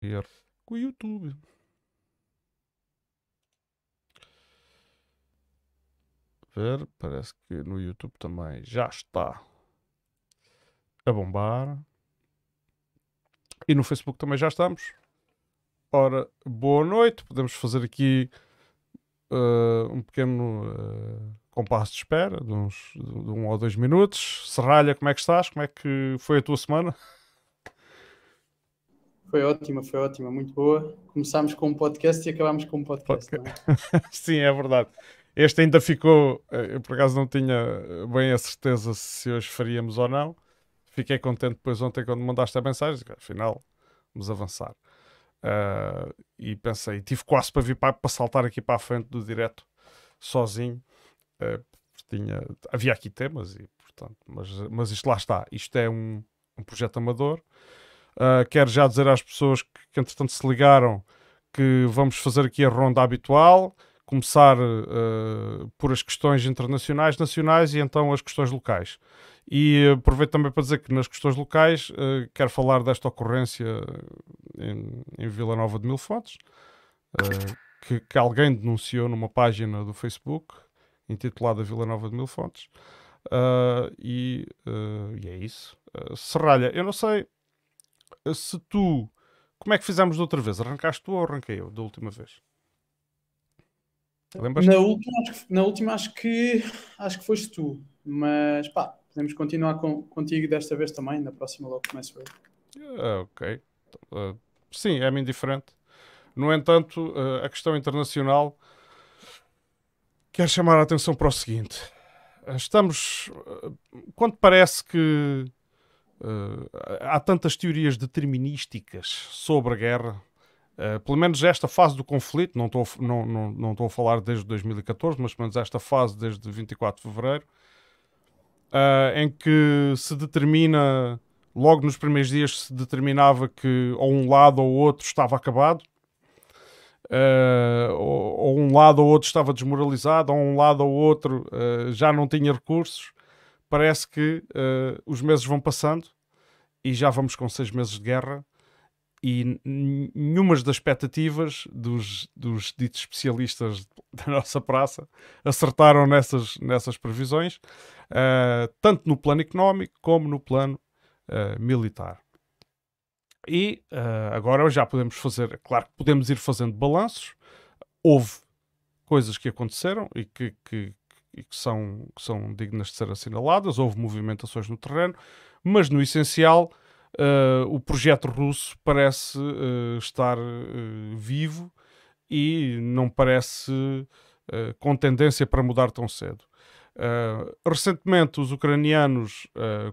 ver com o YouTube. Ver, parece que no YouTube também já está a bombar. E no Facebook também já estamos. Ora, boa noite. Podemos fazer aqui uh, um pequeno uh, compasso de espera de, uns, de um ou dois minutos. Serralha, como é que estás? Como é que foi a tua semana? Foi ótima, foi ótima, muito boa. Começámos com um podcast e acabámos com um podcast. podcast. É? Sim, é verdade. Este ainda ficou, eh, eu por acaso não tinha eh, bem a certeza se hoje faríamos ou não. Fiquei contente depois ontem quando mandaste a mensagem, afinal, vamos avançar. Uh, e pensei, tive quase para vir para, para saltar aqui para a frente do direto sozinho. Uh, tinha, havia aqui temas e portanto, mas, mas isto lá está. Isto é um, um projeto amador Uh, quero já dizer às pessoas que, que, entretanto se ligaram que vamos fazer aqui a ronda habitual, começar uh, por as questões internacionais, nacionais e então as questões locais. E aproveito também para dizer que nas questões locais uh, quero falar desta ocorrência em, em Vila Nova de Mil Fontes, que, que, alguém denunciou numa página do Facebook intitulada Vila Nova de Mil Fontes. E, e, é isso. Uh, Serralha, eu não sei, eh, se tu. Como é que fizemos da outra vez? Arrancaste tu ou arranquei eu da última vez? Lembras? Na última, acho que, na última acho que acho que foste tu, mas pá, podemos continuar com, contigo desta vez também, na próxima logo começo eu. Ah, ok. Uh, sim, é-me indiferente. No entanto, uh, a questão internacional quer chamar a atenção para o seguinte. Estamos. Uh, quando parece que eh, há tantas teorias determinísticas sobre a guerra. Uh, pelo menos esta fase do conflito, não estou não, não, não a falar desde 2014, mas pelo menos esta fase desde 24 de fevereiro, uh, em que se determina, logo nos primeiros dias, se determinava que ou um lado ou outro estava acabado, uh, ou, ou, um lado ou outro estava desmoralizado, ou um lado ou outro já não tinha recursos. Parece que os meses vão passando e já vamos com seis meses de guerra e nenhuma das expectativas dos, dos ditos especialistas da nossa praça acertaram nessas, nessas previsões, uh, tanto no plano económico como no plano uh, militar. E uh, agora já podemos fazer, claro que podemos ir fazendo balanços, houve coisas que aconteceram e que, que, e que são, que são dignas de ser assinaladas, houve movimentações no terreno, mas no essencial uh, o projeto russo parece uh, estar uh, vivo e não parece com tendência para mudar tão cedo. recentemente, os ucranianos,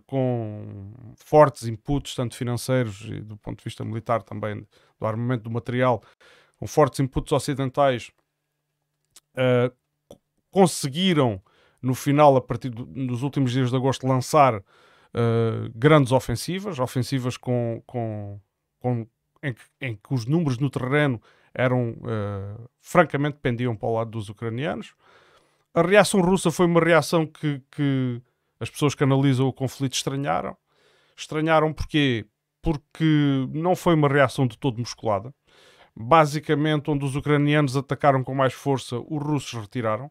com fortes inputs, tanto financeiros e do ponto de vista militar também, do armamento do material, com fortes inputs ocidentais, Uh, conseguiram, no final, a partir do, dos últimos dias de agosto, lançar uh, grandes ofensivas, ofensivas com, com, com em, que, em, que, os números no terreno eram, uh, francamente, pendiam para o lado dos ucranianos. A reação russa foi uma reação que, que as pessoas que analisam o conflito estranharam. Estranharam porquê? Porque não foi uma reação de todo musculada basicamente onde os ucranianos atacaram com mais força, os russos retiraram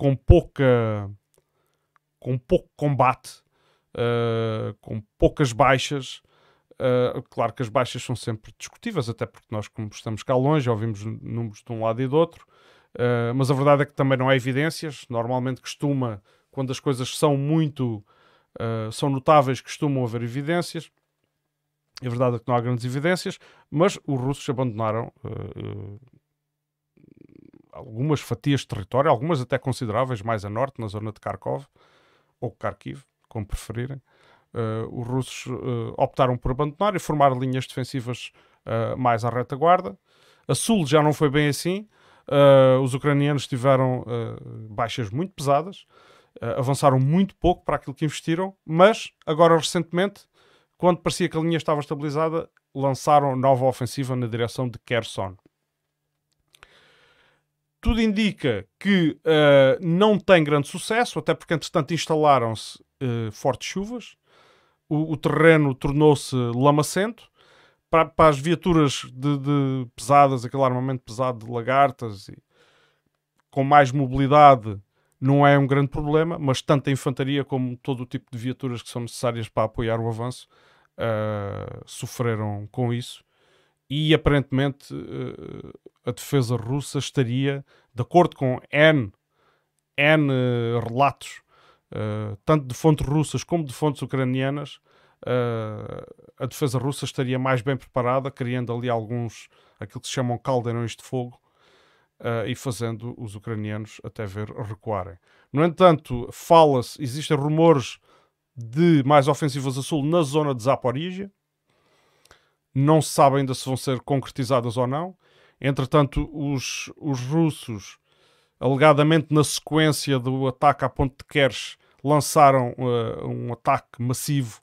com pouca com pouco combate, uh, com poucas baixas. Uh, claro que as baixas são sempre discutíveis, até porque nós, como estamos cá longe, ouvimos números de um lado e do outro. Uh, mas a verdade é que também não há evidências. Normalmente costuma, quando as coisas são muito são notáveis, costumam haver evidências. A verdade é que não há grandes evidências, mas os russos abandonaram algumas fatias de território, algumas até consideráveis, mais a norte, na zona de Kharkov, ou Kharkiv, como preferirem, uh, os russos uh, optaram por abandonar e formar linhas defensivas uh, mais à retaguarda. A sul já não foi bem assim. os ucranianos tiveram baixas muito pesadas, avançaram muito pouco para aquilo que investiram, mas agora recentemente, quando parecia que a linha estava estabilizada, lançaram nova ofensiva na direção de Kherson. Tudo indica que uh, não tem grande sucesso, até porque, entretanto, instalaram-se uh, fortes chuvas, o, o terreno tornou-se lamacento. Para, para, as viaturas de, de, pesadas, aquele armamento pesado de lagartas, e, com mais mobilidade, não é um grande problema, mas tanto a infantaria como todo o tipo de viaturas que são necessárias para apoiar o avanço uh, sofreram com isso e aparentemente a defesa russa estaria, de acordo com N, N eh, relatos, uh, tanto de fontes russas como de fontes ucranianas, uh, a defesa russa estaria mais bem preparada, criando ali alguns, aquilo que se chamam caldeirões de fogo, uh, e fazendo os ucranianos até ver recuarem. No entanto, fala-se, existem rumores de mais ofensivas a sul na zona de Zaporígia, não se sabe ainda se vão ser concretizadas ou não. Entretanto, os, os russos, alegadamente na sequência do ataque à ponte de Kerch, lançaram uh, um ataque massivo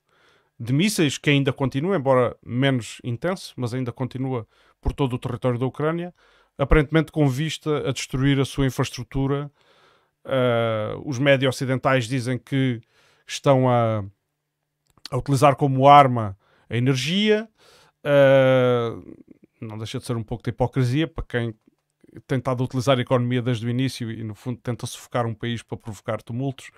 de mísseis que ainda continua, embora menos intenso, mas ainda continua por todo o território da Ucrânia, aparentemente com vista a destruir a sua infraestrutura. Uh, os médios ocidentais dizem que estão a, a utilizar como arma a energia. Uh, não deixa de ser um pouco de hipocrisia para quem tem estado a utilizar a economia desde o início e, no fundo, tenta sufocar um país para provocar tumultos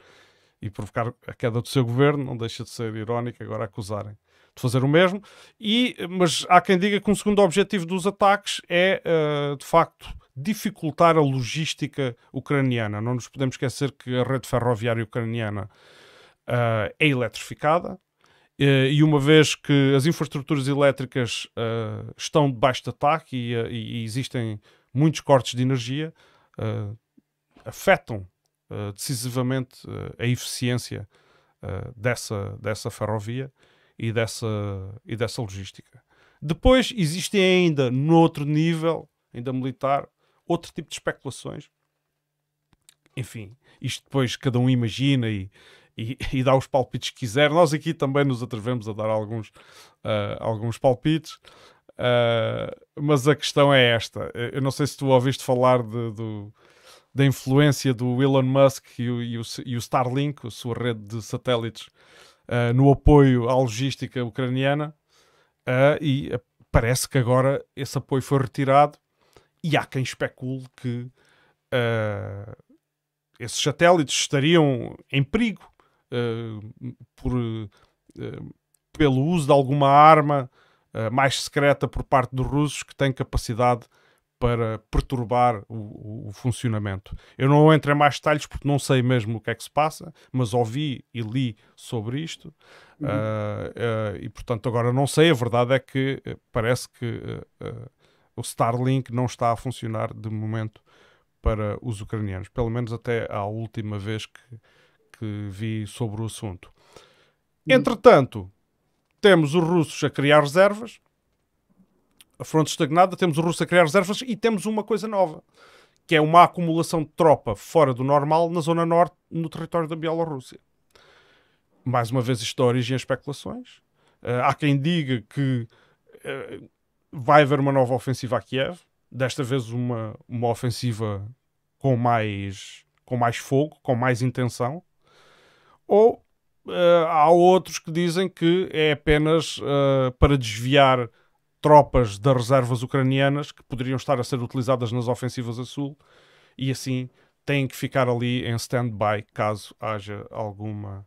e provocar a queda do seu governo, não deixa de ser irónico agora acusarem de fazer o mesmo. E, mas há quem diga que um segundo objetivo dos ataques é, uh, de facto, dificultar a logística ucraniana. Não nos podemos esquecer que a rede ferroviária ucraniana uh, é eletrificada, eh, e uma vez que as infraestruturas elétricas uh, estão debaixo de ataque eh, e, e, existem muitos cortes de energia, uh, afetam uh, decisivamente a eficiência dessa, dessa ferrovia e dessa, e dessa logística. Depois existem ainda, no outro nível, ainda militar, outro tipo de especulações. Enfim, isto depois cada um imagina e e, e dá os palpites que quiser. Nós aqui também nos atrevemos a dar alguns, uh, alguns palpites. Uh, mas a questão é esta. Eh, eu não sei se tu ouviste falar de, do, da influência do Elon Musk e o, e o, e o Starlink, a sua rede de satélites, uh, no apoio à logística ucraniana. Uh, e parece que agora esse apoio foi retirado e há quem especule que esses satélites estariam em perigo eh, por, uh, pelo uso de alguma arma uh, mais secreta por parte dos russos que tem capacidade para perturbar o, o, funcionamento. Eu não entro em mais detalhes porque não sei mesmo o que é que se passa, mas ouvi e li sobre isto uhum. uh, uh, e, portanto, agora não sei. A verdade é que parece que uh, o Starlink não está a funcionar de momento para os ucranianos, pelo menos até à última vez que, que vi sobre o assunto. Hum. Entretanto, temos os russos a criar reservas, a fronte estagnada, temos os russos a criar reservas e temos uma coisa nova, que é uma acumulação de tropa fora do normal na zona norte, no território da Bielorrússia. Mais uma vez, isto dá origem a especulações. Uh, há quem diga que uh, vai haver uma nova ofensiva a Kiev, desta vez uma, uma ofensiva com mais, com mais fogo, com mais intenção ou uh, há outros que dizem que é apenas uh, para desviar tropas das reservas ucranianas que poderiam estar a ser utilizadas nas ofensivas a sul e assim têm que ficar ali em stand-by caso haja alguma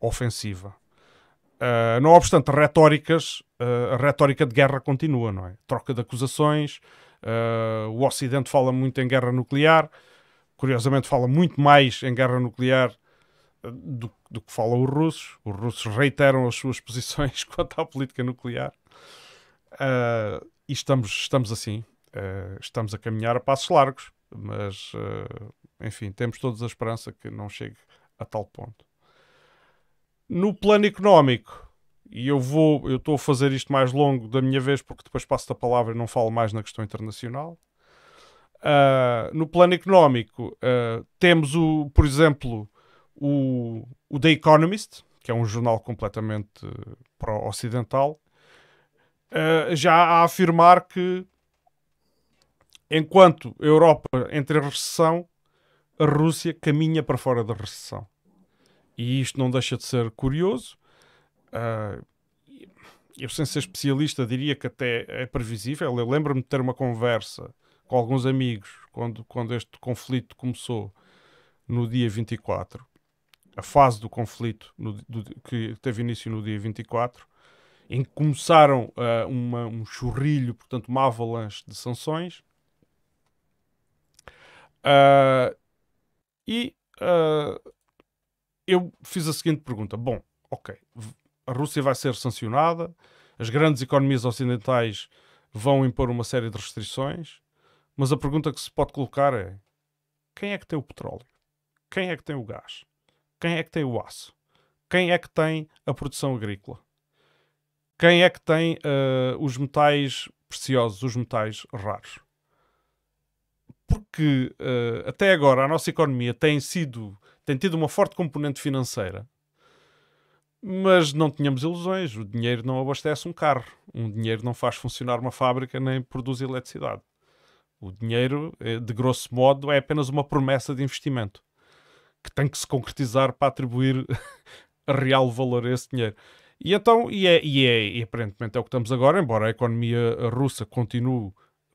ofensiva. Uh, não obstante, retóricas, uh, a retórica de guerra continua, não é? Troca de acusações, uh, o Ocidente fala muito em guerra nuclear, curiosamente fala muito mais em guerra nuclear do do que falam os russos. Os russos reiteram as suas posições quanto à política nuclear. Uh, e estamos, estamos assim. Uh, estamos a caminhar a passos largos. Mas, uh, enfim, temos todos a esperança que não chegue a tal ponto. No plano económico, e eu vou, eu estou a fazer isto mais longo da minha vez, porque depois passo a palavra e não falo mais na questão internacional. Uh, no plano económico, uh, temos, o, por exemplo, o, o The Economist, que é um jornal completamente eh, pró-ocidental, uh, já a afirmar que enquanto a Europa entra em recessão, a Rússia caminha para fora da recessão. E isto não deixa de ser curioso. Uh, eu, sem ser especialista, diria que até é previsível. Eu lembro-me de ter uma conversa com alguns amigos quando, quando este conflito começou no dia 24 a fase do conflito no, do, que teve início no dia 24, em que começaram uh, uma, um churrilho, portanto, uma avalanche de sanções. Uh, e uh, eu fiz a seguinte pergunta: bom, ok, a Rússia vai ser sancionada, as grandes economias ocidentais vão impor uma série de restrições, mas a pergunta que se pode colocar é: quem é que tem o petróleo? Quem é que tem o gás? Quem é que tem o aço? Quem é que tem a produção agrícola? Quem é que tem uh, os metais preciosos, os metais raros? Porque uh, até agora a nossa economia tem sido tem tido uma forte componente financeira, mas não tínhamos ilusões. O dinheiro não abastece um carro, um dinheiro não faz funcionar uma fábrica nem produz eletricidade. O dinheiro, eh, de grosso modo, é apenas uma promessa de investimento que tem que se concretizar para atribuir real valor a esse dinheiro. E então, e é, e é e aparentemente é o que estamos agora, embora a economia russa continue,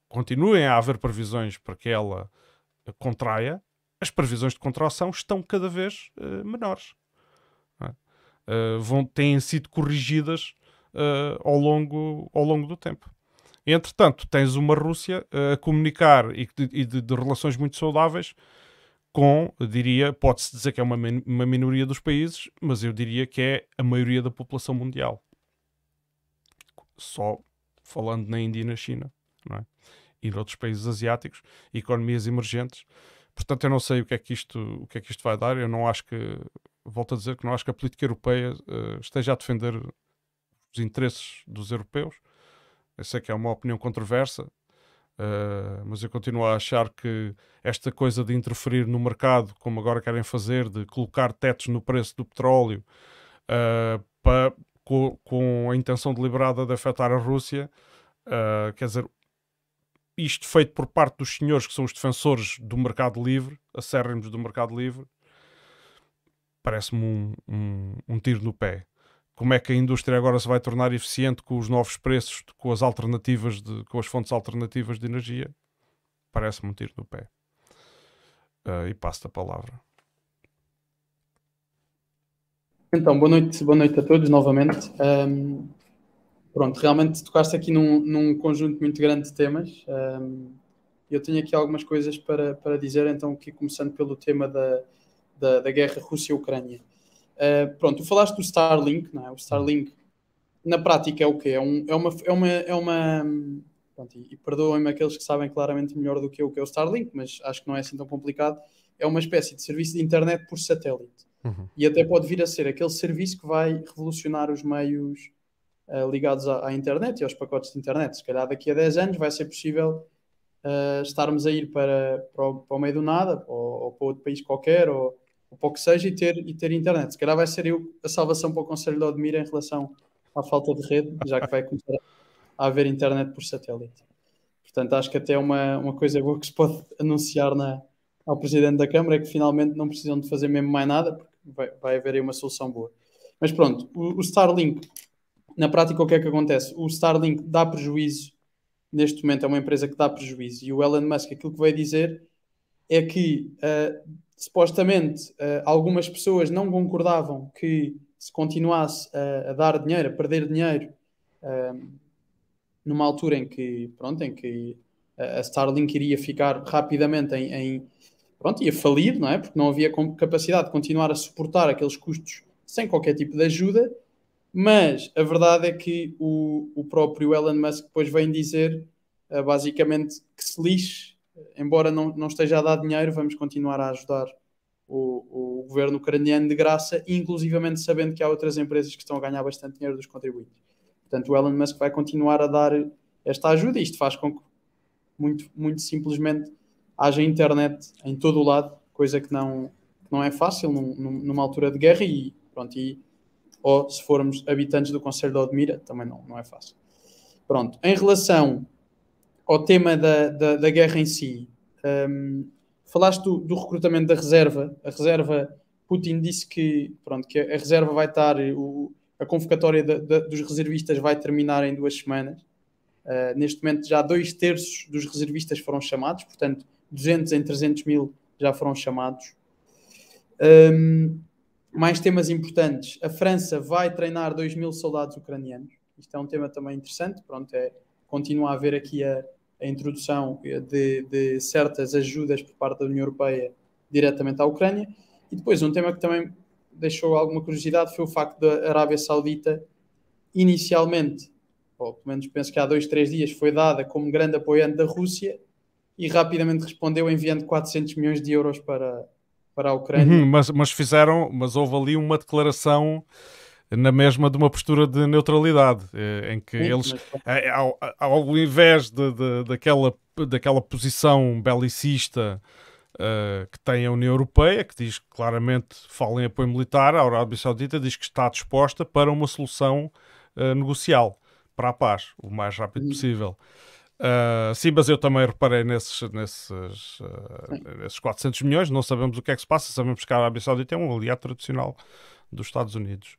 continuem a haver previsões para que ela eh, contraia, as previsões de contração estão cada vez uh, menores. É? Uh, vão, têm sido corrigidas uh, ao, longo, ao longo do tempo. Entretanto, tens uma Rússia a comunicar e, de, e de, de relações muito saudáveis com, diria, pode-se dizer que é uma, uma minoria dos países, mas eu diria que é a maioria da população mundial. Só falando na Índia e na China, não é? E noutros países asiáticos, economias emergentes. Portanto, eu não sei o que é que isto, o que é que isto vai dar. Eu não acho que, volto a dizer que não acho que a política europeia uh, esteja a defender os interesses dos europeus. Eu sei que é uma opinião controversa, ah, mas eu continuo a achar que esta coisa de interferir no mercado, como agora querem fazer, de colocar tetos no preço do petróleo uh, pa, co, com, a intenção deliberada de afetar a Rússia, uh, quer dizer, isto feito por parte dos senhores que são os defensores do mercado livre, acérrimos do mercado livre, parece-me um, um, um tiro no pé como é que a indústria agora se vai tornar eficiente com os novos preços, com as alternativas, de, com as fontes alternativas de energia, parece-me um tiro no pé. Uh, e passo a palavra. Então, boa noite, boa noite a todos novamente. Um, pronto, realmente tocaste aqui num, num, conjunto muito grande de temas. Um, eu tenho aqui algumas coisas para, para dizer, então, aqui começando pelo tema da, da, da guerra Rússia-Ucrânia. Eh, pronto, tu falaste do Starlink, não é? O Starlink, na prática, é o quê? É, um, é uma. É uma, é uma pronto, e, e perdoem-me aqueles que sabem claramente melhor do que eu o que é o Starlink, mas acho que não é assim tão complicado. É uma espécie de serviço de internet por satélite. Uhum. E até pode vir a ser aquele serviço que vai revolucionar os meios uh, ligados à, à, internet e aos pacotes de internet. Se calhar daqui a 10 anos vai ser possível uh, estarmos a ir para, para o, para, o, meio do nada, ou, ou para outro país qualquer, ou pouco seja, e ter, e ter internet. Se calhar vai ser eu a salvação para o Conselho de Odmira em relação à falta de rede, já que vai começar a haver internet por satélite. Portanto, acho que até é uma, uma coisa boa que se pode anunciar na, ao Presidente da Câmara é que finalmente não precisam de fazer mesmo mais nada, porque vai, vai haver aí uma solução boa. Mas pronto, o, o Starlink, na prática, o que é que acontece? O Starlink dá prejuízo, neste momento é uma empresa que dá prejuízo, e o Elon Musk aquilo que vai dizer é que uh, supostamente eh, algumas pessoas não concordavam que se continuasse a, a dar dinheiro, a perder dinheiro, ehm, numa altura em que, pronto, em que a Starlink iria ficar rapidamente em, em pronto, ia falir, não é? Porque não havia capacidade de continuar a suportar aqueles custos sem qualquer tipo de ajuda. Mas a verdade é que o, o próprio Elon Musk depois vem dizer eh, basicamente que se lixe embora não, não esteja a dar dinheiro, vamos continuar a ajudar o, o governo ucraniano de graça, inclusivamente sabendo que há outras empresas que estão a ganhar bastante dinheiro dos contribuintes. Portanto, o Elon Musk vai continuar a dar esta ajuda e isto faz com que, muito, muito simplesmente, haja internet em todo o lado, coisa que não, que não é fácil num, numa altura de guerra e, pronto, e, ou se formos habitantes do Conselho de Odmira, também não, não é fácil. Pronto, em relação ao tema da, da, da guerra em si, um, falaste do, do, recrutamento da reserva. A reserva, Putin disse que, pronto, que a reserva vai estar, o, a convocatória de, de, dos reservistas vai terminar em duas semanas. Uh, neste momento, já dois terços dos reservistas foram chamados, portanto, 200 em 300 mil já foram chamados. Um, mais temas importantes. A França vai treinar 2 mil soldados ucranianos. Isto é um tema também interessante. Pronto, é, continua a haver aqui a, a introdução de, de, certas ajudas por parte da União Europeia diretamente à Ucrânia. E depois, um tema que também deixou alguma curiosidade foi o facto da Arábia Saudita, inicialmente, ou pelo menos penso que há dois, três dias, foi dada como grande apoiante da Rússia e rapidamente respondeu enviando 400 milhões de euros para, para a Ucrânia. Uhum, mas, mas fizeram, mas houve ali uma declaração na mesma de uma postura de neutralidade, eh, em que Sim, eles, mas... Eh, ao, ao invés de, de, daquela, daquela posição belicista uh, que tem a União Europeia, que diz claramente fala em apoio militar, a Arábia Saudita diz que está disposta para uma solução uh, negocial para a paz, o mais rápido Sim. Hum. possível. Uh, sim, mas eu também reparei nesses, nesses, uh, nesses 400 milhões. Não sabemos o que é que se passa. Sabemos que a Arábia Saudita é um aliado tradicional dos Estados Unidos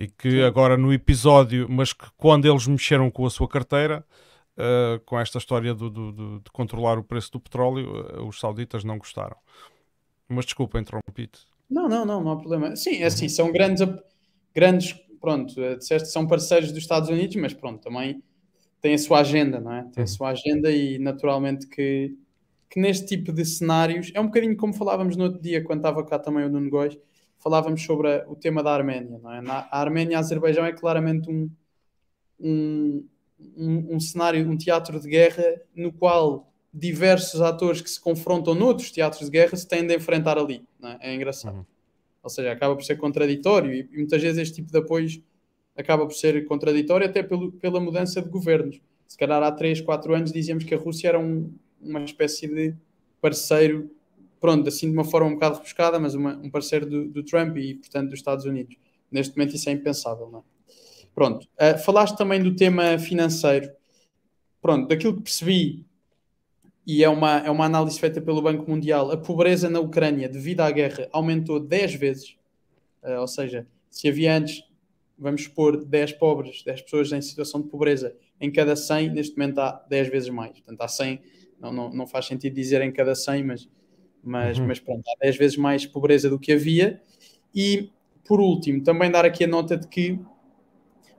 e que Sim. agora no episódio, mas que quando eles mexeram com a sua carteira, uh, com esta história do, do, do, de controlar o preço do petróleo, uh, os sauditas não gostaram. Mas desculpa, interrompi-te. Não, não, não, não há problema. Sim, é assim, são grandes, grandes pronto, eh, disseste são parceiros dos Estados Unidos, mas pronto, também tem a sua agenda, não é? Tem a sua agenda e naturalmente que, que neste tipo de cenários, é um bocadinho como falávamos no outro dia, quando estava cá também o Nuno Góis, falávamos sobre a, o tema da Arménia, não é? Na, a Arménia e Azerbaijão é claramente um, um, um, um, cenário, um teatro de guerra no qual diversos atores que se confrontam noutros teatros de guerra se têm de enfrentar ali, é? é? engraçado. Uhum. Ou seja, acaba por ser contraditório e, e, muitas vezes este tipo de apoios acaba por ser contraditório até pelo, pela mudança de governos. Se calhar há 3, 4 anos dizíamos que a Rússia era um, uma espécie de parceiro pronto, assim de uma forma um bocado rebuscada, mas uma, um parceiro do, do, Trump e, portanto, dos Estados Unidos. Neste momento isso é impensável, não é? Pronto, uh, falaste também do tema financeiro. Pronto, daquilo que percebi, e é uma, é uma análise feita pelo Banco Mundial, a pobreza na Ucrânia devido à guerra aumentou 10 vezes. Uh, ou seja, se havia antes, vamos pôr 10 pobres, 10 pessoas em situação de pobreza, em cada 100, neste momento há 10 vezes mais. Portanto, há 100, não, não, não faz sentido dizer em cada 100, mas mas, uhum. mas pronto, há 10 vezes mais pobreza do que havia. E por último, também dar aqui a nota de que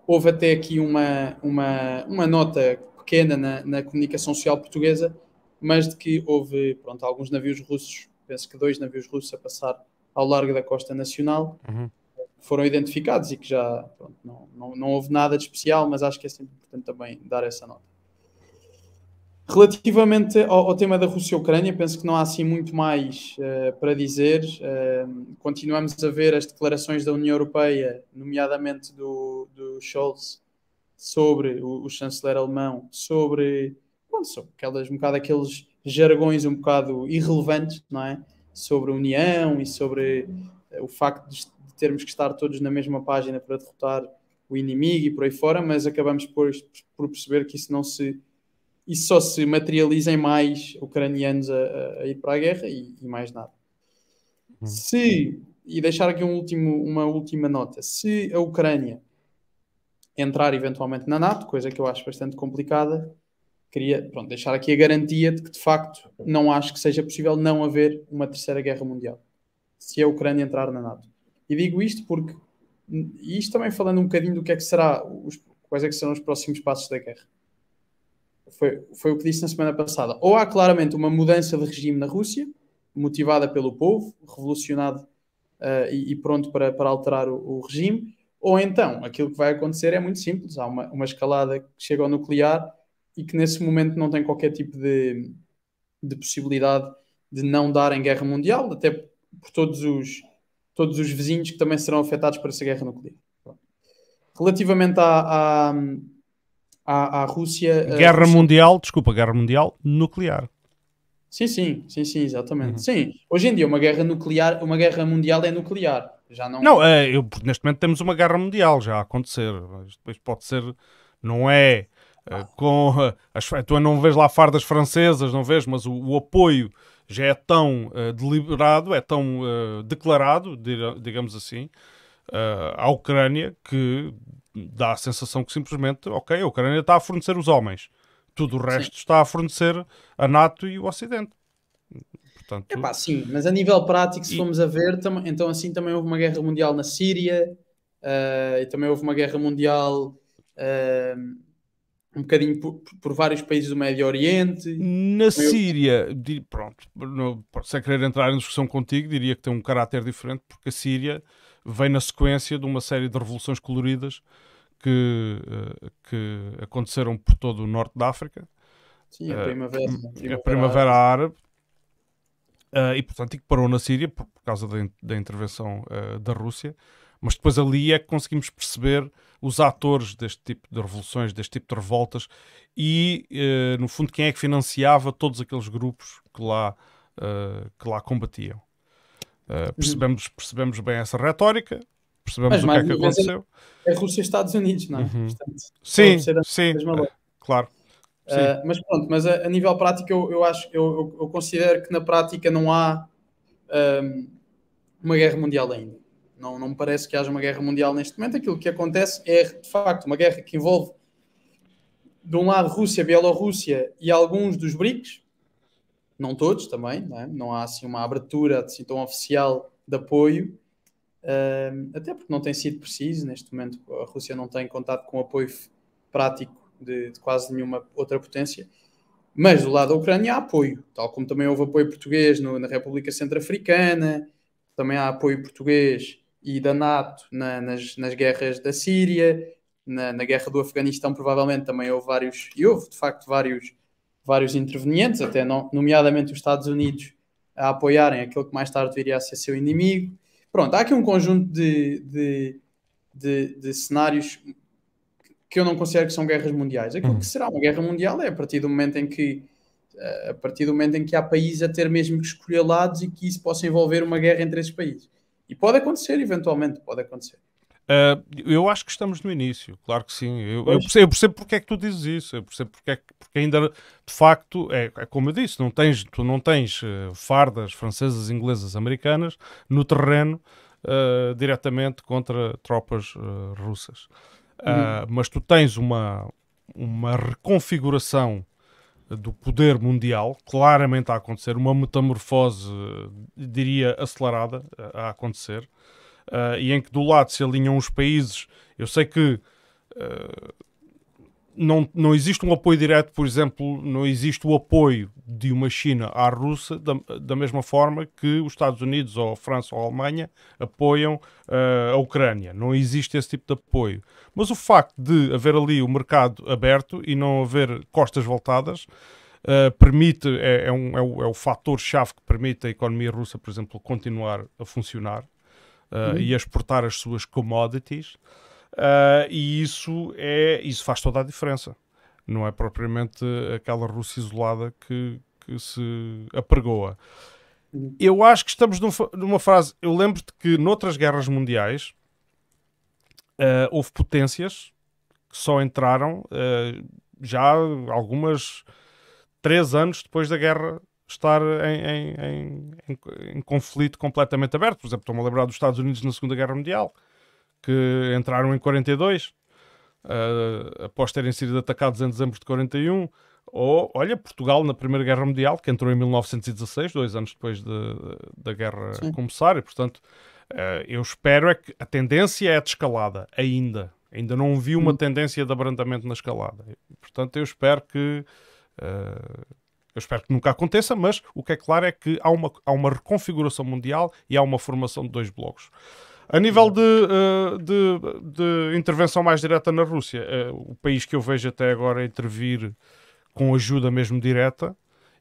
houve até aqui uma, uma, uma nota pequena na, na comunicação social portuguesa, mas de que houve pronto, alguns navios russos, penso que dois navios russos a passar ao largo da costa nacional, uhum. foram identificados e que já pronto, não, não, não houve nada de especial, mas acho que é sempre importante também dar essa nota. Relativamente ao, ao tema da Rússia-Ucrânia, penso que não há assim muito mais uh, para dizer. Uh, continuamos a ver as declarações da União Europeia, nomeadamente do, do Scholz, sobre o, o chanceler alemão, sobre, bom, sobre aquelas, um bocado aqueles jargões um bocado irrelevantes, não é? Sobre a União e sobre eh, o facto de termos que estar todos na mesma página para derrotar o inimigo e por aí fora, mas acabamos por, por perceber que isso não se isso só se materializem mais ucranianos a, a ir para a guerra e, e mais nada. Uhum. Se, e deixar aqui um último, uma última nota, se a Ucrânia entrar eventualmente na NATO, coisa que eu acho bastante complicada, queria pronto, deixar aqui a garantia de que de facto não acho que seja possível não haver uma terceira guerra mundial se a Ucrânia entrar na NATO. E digo isto porque, e isto também falando um bocadinho do que é que será, os, quais é que serão os próximos passos da guerra foi, foi o que disse na semana passada. Ou há claramente uma mudança de regime na Rússia, motivada pelo povo, revolucionado uh, e, e, pronto para, para alterar o, o, regime, ou então aquilo que vai acontecer é muito simples: há uma, uma escalada que chega ao nuclear e que nesse momento não tem qualquer tipo de, de possibilidade de não dar em guerra mundial, até por todos os, todos os vizinhos que também serão afetados por essa guerra nuclear. Relativamente à, à à, Rússia. Eh, guerra a... Mundial, desculpa, Guerra Mundial nuclear. Sim, sim, sim, sim, exatamente. Uhum. Sim, hoje em dia uma guerra nuclear, uma guerra mundial é nuclear. Já não. Não, é, eu, neste momento temos uma guerra mundial já a acontecer. Depois pode ser, não é. Ah. Com eh, as, tu não vês lá fardas francesas, não vês, mas o, o apoio já é tão uh, deliberado, é tão uh, declarado, digamos assim, uh, à Ucrânia, que dá a sensação que simplesmente, ok, a Ucrânia está a fornecer os homens, tudo o resto sim. está a fornecer a NATO e o Ocidente. Portanto, Epá, sim, mas a nível prático, se e... formos a ver, tam... então assim também houve uma guerra mundial na Síria uh, e também houve uma guerra mundial. Uh, um bocadinho por, por, vários países do Médio Oriente. Na eu... Síria, pronto, sem querer entrar em discussão contigo, diria que tem um caráter diferente, porque a Síria vem na sequência de uma série de revoluções coloridas que, eh, que aconteceram por todo o norte da África. Sim, a primavera, eh, a primavera, árabe. Eh, e portanto, e que parou na Síria por, causa da, da intervenção da Rússia mas depois ali é que conseguimos perceber os atores deste tipo de revoluções, deste tipo de revoltas e, no fundo, quem é que financiava todos aqueles grupos que lá, que lá combatiam. Eh, uhum. percebemos, percebemos bem essa retórica, percebemos Mas, o que é que é aconteceu. É Rússia e Estados Unidos, não é? Uhum. Portanto, sim, sim, eh, claro. Uh, mas pronto, mas a, a, nível prático eu, eu acho, eu, eu, eu, considero que na prática não há um, ehm, uma guerra mundial ainda. Não, não me parece que haja uma guerra mundial neste momento. Aquilo que acontece é, de facto, uma guerra que envolve, de um lado, Rússia, Bielorrússia e alguns dos BRICS, não todos também, não, é? não há assim uma abertura assim, tão oficial de apoio, uh, até porque não tem sido preciso, neste momento a Rússia não tem contato com apoio prático de, de quase nenhuma outra potência, mas do lado da Ucrânia há apoio, tal como também houve apoio português no, na República Centro-Africana, também há apoio português e da NATO na, nas, nas guerras da Síria, na, na guerra do Afeganistão provavelmente também houve vários, e houve de facto vários vários intervenientes, até não, nomeadamente os Estados Unidos, a apoiarem aquilo que mais tarde viria a ser seu inimigo. Pronto, há aqui um conjunto de, de, de, de cenários que eu não considero que são guerras mundiais. Aquilo que hum. será uma guerra mundial é a partir do momento em que eh, a partir do momento em que há países a ter mesmo que escolher lados e que isso possa envolver uma guerra entre esses países. E pode acontecer, eventualmente, pode acontecer. Uh, eu acho que estamos no início, claro que sim. Eu, eu, percebo, eu percebo porque é que tu dizes isso, eu percebo porque, é que, porque ainda, de facto, é, é, como eu disse, não tens, tu não tens ah, fardas francesas, inglesas, americanas no terreno uh, diretamente contra tropas russas. Uhum. Mas tu tens uma, uma reconfiguração do poder mundial, claramente a acontecer, uma metamorfose, diria, acelerada a acontecer uh, e em que do lado se alinham os países. Eu sei que uh, não, não existe um apoio direto, por exemplo, não existe o apoio de uma China à Rússia, da, da mesma forma que os Estados Unidos ou a França ou a Alemanha apoiam uh, a Ucrânia. Não existe esse tipo de apoio. Mas o facto de haver ali o mercado aberto e não haver costas voltadas. Uh, permite, é, é, um, é o, é o fator-chave que permite a economia russa, por exemplo, continuar a funcionar. Eh, uhum. e exportar as suas commodities, uh, e isso, é, isso faz toda a diferença. Não é propriamente aquela Rússia isolada que, que se apregoa. Uhum. Eu acho que estamos num, numa frase Eu lembro-te que noutras guerras mundiais uh, houve potências que só entraram já algumas três anos depois da guerra estar em, em, em, em conflito completamente aberto. Por exemplo, estou-me a lembrar dos Estados Unidos na Segunda Guerra Mundial, que entraram em 42, uh, eh, após terem sido atacados em dezembro de 41. Ou, olha, Portugal na Primeira Guerra Mundial, que entrou em 1916, dois anos depois de, da guerra Sim. começar, e portanto, uh, eu espero é que a tendência é de escalada, ainda. Ainda não vi uma hum. tendência de abrandamento na escalada. Portanto, eu espero que uh, eu espero que nunca aconteça, mas o que é claro é que há uma, há uma reconfiguração mundial e há uma formação de dois blocos. A nível de, eh, de, de intervenção mais direta na Rússia, eh, o país que eu vejo até agora intervir com ajuda mesmo direta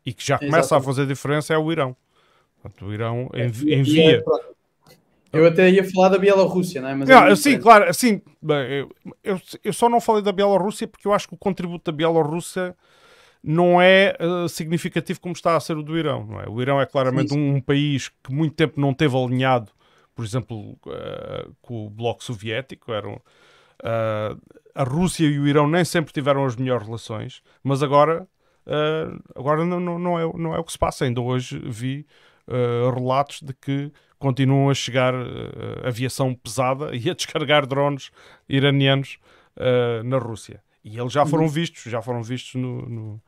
e que já começa Exatamente. a fazer diferença é o Irão. Portanto, o Irão é, é envia. Eu até ia falar da Bielorrússia, não é? Mas não, é sim, claro, sim. Bem, eu, eu, só não falei da Bielorrússia porque eu acho que o contributo da Bielorrússia não é uh, significativo como está a ser o do Irão. Não é? O Irão é claramente um, um, país que muito tempo não teve alinhado, por exemplo, uh, com o Bloco Soviético. uh, a Rússia e o Irão nem sempre tiveram as melhores relações, mas agora, agora não, não, não, é, não é o que se passa. Ainda hoje vi relatos de que continuam a chegar aviação pesada e a descarregar drones iranianos na Rússia. E eles já foram uhum. vistos, já foram vistos no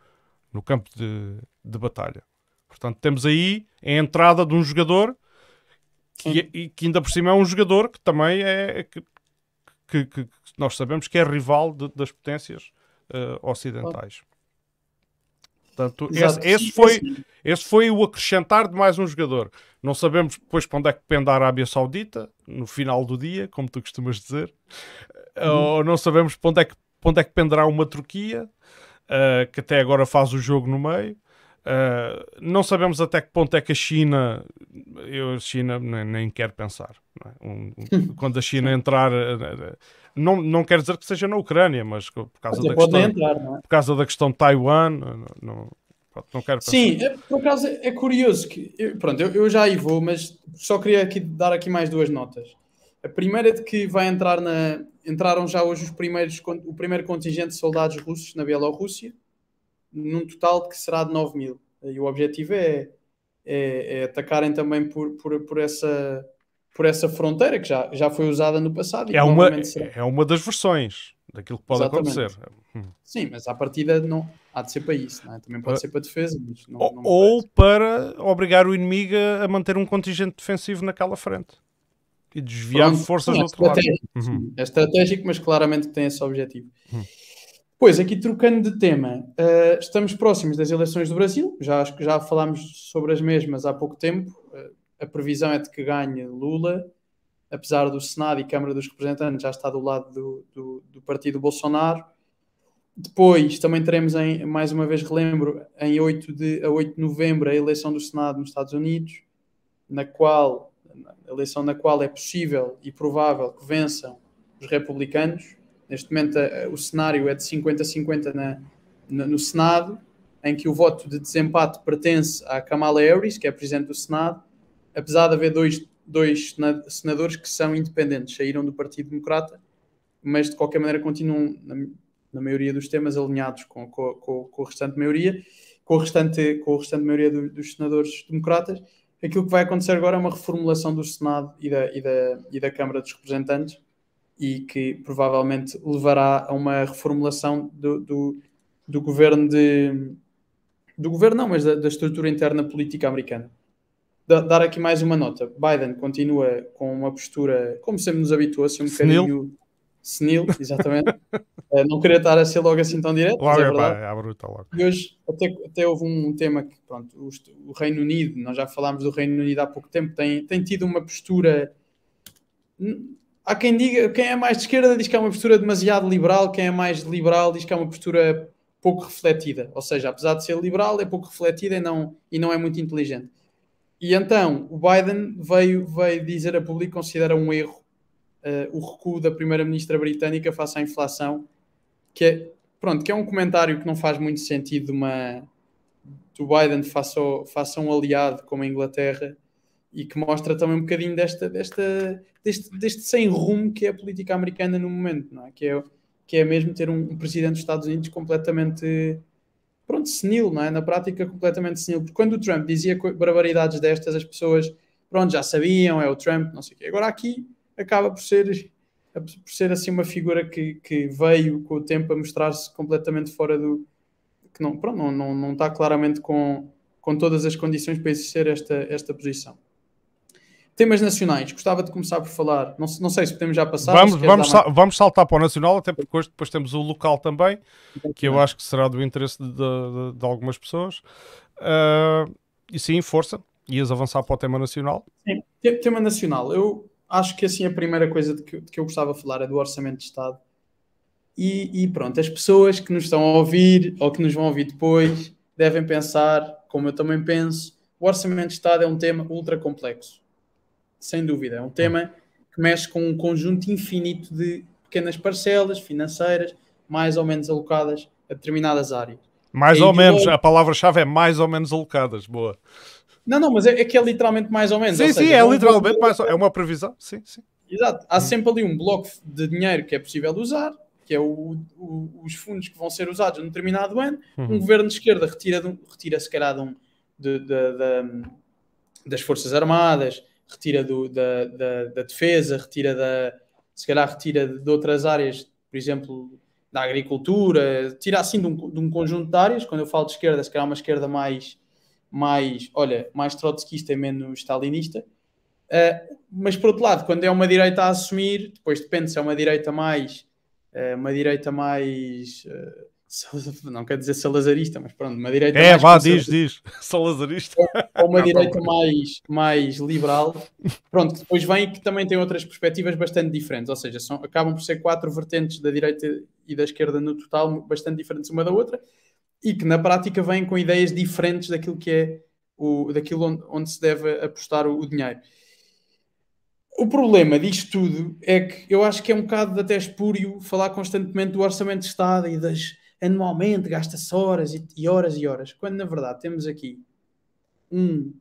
no campo de, de batalha. Portanto, temos aí a entrada de um jogador que, é, e, que ainda por cima é um jogador que também é que, que, que nós sabemos que é rival de, das potências uh, ocidentais. Portanto, esse, esse, foi, esse foi o acrescentar de mais um jogador. Não sabemos depois para onde é que pende a Arábia Saudita, no final do dia, como tu costumas dizer, hum. ou não sabemos para onde é que, para onde é que penderá uma Turquia. Eh, que até agora faz o jogo no meio. Uh, não sabemos até que ponto é que a China, eu, a China nem, nem quero pensar. É? Um, um, quando a China entrar, eh, não, não quer dizer que seja na Ucrânia, mas por causa, da questão, entrar, é? por causa da questão de Taiwan, não, não, não quero pensar. Sim, é, por acaso é curioso que, eu, pronto, eu, eu já aí vou, mas só queria aqui, dar aqui mais duas notas. A primeira é de que vai entrar na. Entraram já hoje os primeiros, o primeiro contingente de soldados russos na Bielorrússia, num total de que será de 9 mil. E o objetivo é, é, é atacarem também por, por, por, essa, por essa fronteira que já, já foi usada no passado. é, uma, é uma das versões daquilo que pode Exatamente. acontecer. Hum. Sim, mas à partida não há de ser para isso, é? também pode uh, ser para defesa. Não, ou, não ou para obrigar o inimigo a manter um contingente defensivo naquela frente e desviar Pronto, forças do é outro lado. Uhum. É estratégico, mas claramente tem esse objetivo. Uhum. Pois, aqui trocando de tema, uh, estamos próximos das eleições do Brasil, já, já falámos sobre as mesmas há pouco tempo. Uh, a previsão é de que ganhe Lula, apesar do Senado e Câmara dos Representantes já estar do lado do, do, do partido Bolsonaro. Depois também teremos, em, mais uma vez relembro, em 8 de, a 8 de novembro a eleição do Senado nos Estados Unidos, na qual eleição na qual é possível e provável que vençam os republicanos. Neste momento, eh, o cenário é de 50-50 na, no Senado, em que o voto de desempate pertence à Kamala Harris, que é presidente do Senado, apesar de haver dois, dois senadores que são independentes, saíram do Partido Democrata, mas de qualquer maneira continuam, na, na maioria dos temas, alinhados com, com, com, com, a restante maioria, com, o restante, com o restante maioria do, dos senadores democratas aquilo que vai acontecer agora é uma reformulação do Senado e da, e da, e da Câmara dos Representantes e que provavelmente levará a uma reformulação do, do, do governo de do governo não, mas da, da estrutura interna política americana. Da, dar aqui mais uma nota. Biden continua com uma postura, como sempre nos habituou, assim um bocadinho senil, exatamente. uh, não queria estar a ser logo assim tão direto. É logo, é Pá, é bruta, logo. E hoje até, até houve um tema que, pronto, o, o, Reino Unido, nós já falámos do Reino Unido há pouco tempo, tem, tem tido uma postura. Há quem diga, quem é mais de esquerda diz que é uma postura demasiado liberal, quem é mais liberal diz que é uma postura pouco refletida. Ou seja, apesar de ser liberal, é pouco refletida e não, e não é muito inteligente. E então o Biden veio, veio dizer a público que considera um erro uh, o recuo da primeira-ministra britânica face à inflação, que é, pronto, que é um comentário que não faz muito sentido uma, do Biden face, ao, face a um aliado como a Inglaterra e que mostra também um bocadinho desta, desta, deste, deste sem rumo que é a política americana no momento, não é? Que é, que é mesmo ter um, um presidente dos Estados Unidos completamente, pronto, senil, não é? Na prática, completamente senil. Porque quando o Trump dizia barbaridades destas, as pessoas, pronto, já sabiam, é o Trump, não sei o quê. Agora aqui acaba por ser, por ser assim uma figura que, que veio com o tempo a mostrar-se completamente fora do. que não, pronto, não, não, não está claramente com, com todas as condições para exercer esta, esta posição. Temas nacionais, gostava de começar por falar. Não, não sei se podemos já passar. Vamos, vamos, sal, vamos saltar para o nacional, até porque hoje depois temos o local também, que eu acho que será do interesse de, de, de algumas pessoas. Uh, e sim, força, ias avançar para o tema nacional. Sim, tema nacional. Eu acho que assim a primeira coisa de que, de que eu gostava de falar é do orçamento de Estado. E, e, pronto, as pessoas que nos estão a ouvir ou que nos vão ouvir depois devem pensar, como eu também penso, o orçamento de Estado é um tema ultra complexo. Sem dúvida, é um tema que mexe com um conjunto infinito de pequenas parcelas financeiras, mais ou menos alocadas a determinadas áreas. Mais é ou menos, a palavra-chave é mais ou menos alocadas, boa. Não, não, mas é, é, que é literalmente mais ou menos. Sim, ou sim, seja, é um literalmente mais ou... É uma previsão, sim, sim. Exato. Há sempre ali um bloco de dinheiro que é possível usar, que é o, o, os fundos que vão ser usados num determinado ano. Um uhum. governo de esquerda retira, de um, retira se calhar de um, de, de, das Forças Armadas, retira do, da, da, da, defesa, retira da, se calhar retira de outras áreas, por exemplo, da agricultura, tira assim de um, de um conjunto de áreas. Quando eu falo de esquerda, se calhar uma esquerda mais mais, olha, mais trotskista e menos stalinista. Uh, mas por outro lado, quando é uma direita a assumir, depois depende se é uma direita mais, uh, uma direita mais, uh, não quer dizer salazarista, mas pronto, uma direita é, mais... É, vá, diz, diz, salazarista. Ou, uma direita mais, mais liberal, pronto, que depois vem que também tem outras perspectivas bastante diferentes, ou seja, são, acabam por ser quatro vertentes da direita e da esquerda no total, bastante diferentes uma da outra, e que na prática vêm com ideias diferentes daquilo que é o, daquilo onde, onde se deve apostar o, o, dinheiro. O problema disto tudo é que eu acho que é um bocado até espúrio falar constantemente do orçamento de Estado e das anualmente gasta-se horas e, e horas e horas, quando na verdade temos aqui um,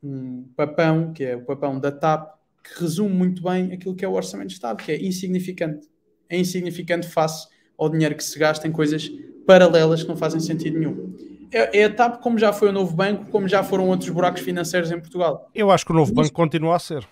um papão, que é o papão da TAP, que resume muito bem aquilo que é o orçamento de Estado, que é insignificante. É insignificante face ao dinheiro que se gasta em coisas paralelas que não fazem sentido nenhum. É, é a TAP, como já foi o novo banco, como já foram outros buracos financeiros em Portugal. Eu acho que o novo Mas, banco continua a ser.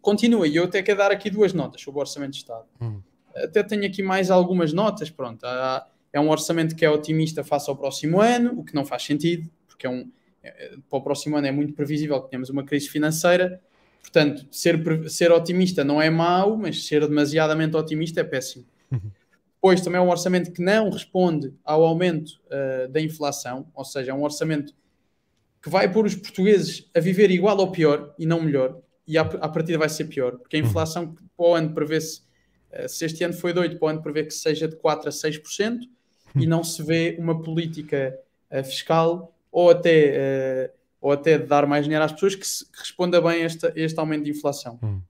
Continua, e eu até quero dar aqui duas notas sobre o Orçamento de Estado. Hum. Até tenho aqui mais algumas notas, pronto. Há, é um orçamento que é otimista face ao próximo ano, o que não faz sentido, porque é um, é, é para o próximo ano é muito previsível que tenhamos uma crise financeira. Portanto, ser, ser otimista não é mau, mas ser demasiadamente otimista é péssimo. Uhum. Depois também é um orçamento que não responde ao aumento uh, da inflação, ou seja, é um orçamento que vai pôr os portugueses a viver igual ou pior e não melhor, e à, à partida vai ser pior, porque a hum. inflação que para o ano prevê-se, uh, se este ano foi de 8, para o ano prevê que seja de 4 a 6%, hum. e não se vê uma política uh, fiscal ou até, ou até dar mais dinheiro às pessoas que, se, que responda bem a este, a este aumento de inflação. Hum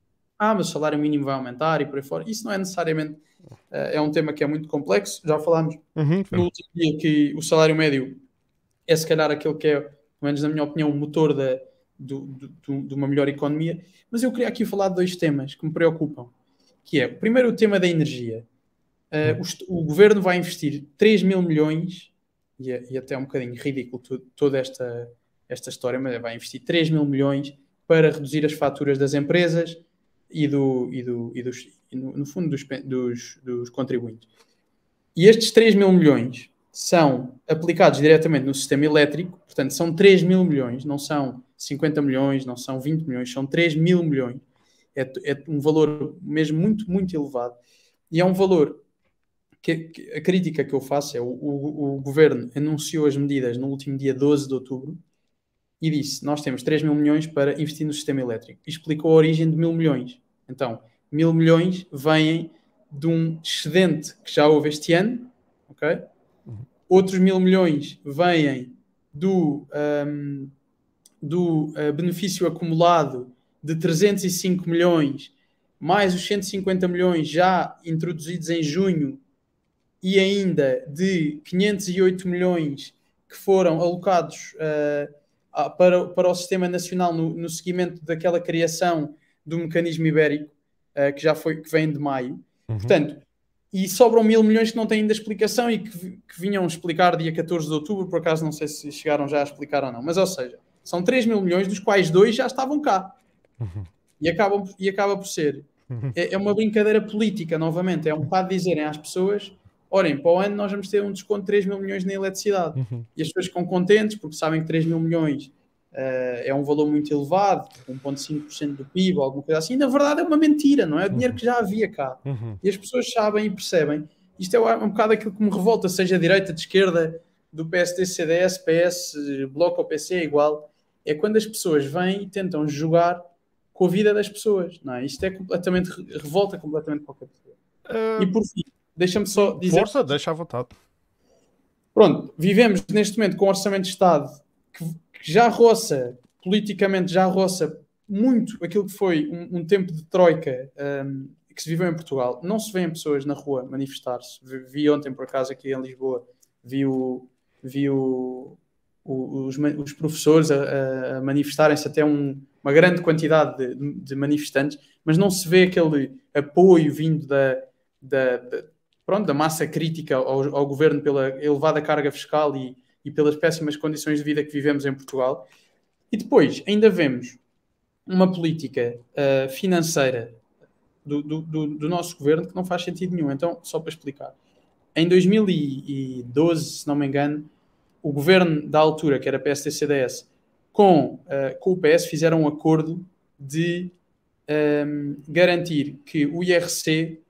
ah, mas o salário mínimo vai aumentar e por aí fora. Isso não é necessariamente, uh, é um tema que é muito complexo. Já falámos uhum, no último dia que o salário médio é se calhar aquele que é, pelo menos na minha opinião, o motor da, do, do, de uma melhor economia. Mas eu queria aqui falar de dois temas que me preocupam, que é, primeiro, o tema da energia. Uh, o, o, governo vai investir 3 mil milhões, e, é, e até é um bocadinho ridículo tu, toda esta, esta história, mas é, vai investir 3 mil milhões para reduzir as faturas das empresas, e, do, e, do, e dos, no, fundo, dos, dos, dos contribuintes. E estes 3 mil milhões são aplicados diretamente no sistema elétrico, portanto, são 3 mil milhões, não são 50 milhões, não são 20 milhões, são 3 mil milhões. É, é um valor mesmo muito, muito elevado. E é um valor que, que a crítica que eu faço é o, o, o, governo anunciou as medidas no último dia 12 de outubro e disse: Nós temos 3 mil milhões para investir no sistema elétrico. E explicou a origem de mil milhões. Então, mil milhões vêm de um excedente que já houve este ano, ok? Uhum. Outros mil milhões vêm do, um, do uh, benefício acumulado de 305 milhões, mais os 150 milhões já introduzidos em junho e ainda de 508 milhões que foram alocados uh, para, para o Sistema Nacional no, no seguimento daquela criação do mecanismo ibérico, uh, que já foi, que vem de maio. Uhum. Portanto, e sobram mil milhões que não têm ainda explicação e que, que, vinham explicar dia 14 de outubro, por acaso não sei se chegaram já a explicar ou não, mas ou seja, são 3 mil milhões, dos quais dois já estavam cá. Uhum. E, acabam, e acaba por ser. Uhum. É, é, uma brincadeira política, novamente, é um bocado dizerem às pessoas olhem, para o ano nós vamos ter um desconto de 3 mil milhões na eletricidade. Uhum. E as pessoas ficam contentes porque sabem que 3 mil milhões eh, é um valor muito elevado, 1,5% tipo, do PIB, alguma coisa assim. Na verdade, é uma mentira, não é? O uhum. dinheiro que já havia cá. Uhum. E as pessoas sabem e percebem. Isto é um é bocado aquilo que me revolta, seja direita, de esquerda, do PSD, CDS, PS, Bloco ou PC, é igual. É quando as pessoas vêm e tentam jogar com a vida das pessoas, não é? Isto é completamente. revolta completamente qualquer pessoa. Uh... E por fim, deixa-me só hum, dizer. Força, deixa à vontade. Pronto, vivemos neste momento com um orçamento de Estado que que já roça, politicamente já roça muito aquilo que foi um, um tempo de troika um, que se viveu em Portugal. Não se vêem pessoas na rua manifestar-se. Vi ontem, por acaso, aqui em Lisboa, vi, o, vi o, o, os, os, professores a, a manifestarem-se até um, uma grande quantidade de, de, manifestantes, mas não se vê aquele apoio vindo da, da, da pronto, da massa crítica ao, ao, governo pela elevada carga fiscal e, e pelas péssimas condições de vida que vivemos em Portugal. E depois ainda vemos uma política uh, financeira do, do, do, do, nosso governo que não faz sentido nenhum. Então, só para explicar, em 2012, se não me engano, o governo da altura, que era PSD-CDS, com, uh, com o PS fizeram um acordo de um, ehm, garantir que o IRC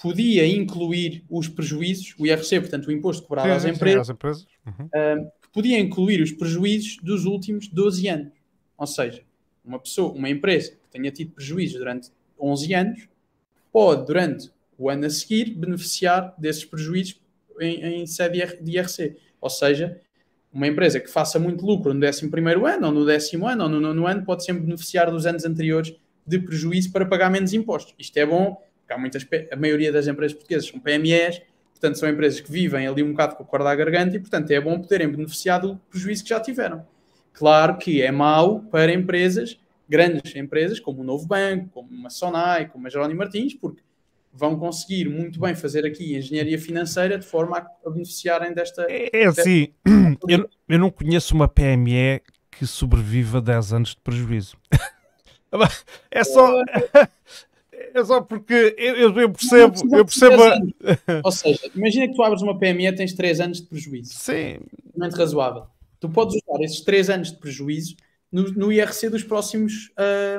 podia incluir os prejuízos, o IRC, portanto, o imposto cobrado sim, às, empresas, sim, às, empresas, uhum. uh, podia incluir os prejuízos dos últimos 12 anos. Ou seja, uma pessoa, uma empresa que tenha tido prejuízos durante 11 anos, pode, durante o ano a seguir, beneficiar desses prejuízos em, em sede de IRC. Ou seja, uma empresa que faça muito lucro no 11 ano, ou no décimo ano, ou no 9 ano, pode sempre beneficiar dos anos anteriores de prejuízo para pagar menos impostos. Isto é bom porque há muitas, a maioria das empresas portuguesas são PMEs, portanto, são empresas que vivem ali um bocado com a corda à garganta e, portanto, é bom poderem beneficiar do prejuízo que já tiveram. Claro que é mau para empresas, grandes empresas, como o Novo Banco, como uma Sonai, como a Jerónimo Martins, porque vão conseguir muito bem fazer aqui engenharia financeira de forma a beneficiarem desta. É, é assim, desta... Eu, eu, não conheço uma PME que sobreviva 10 anos de prejuízo. É só. É só porque eu, eu percebo. Não, eu percebo Ou seja, imagina que tu abres uma PME e tens 3 anos de prejuízo. Sim. Muito razoável. Tu podes usar esses 3 anos de prejuízo no, no IRC dos próximos uh,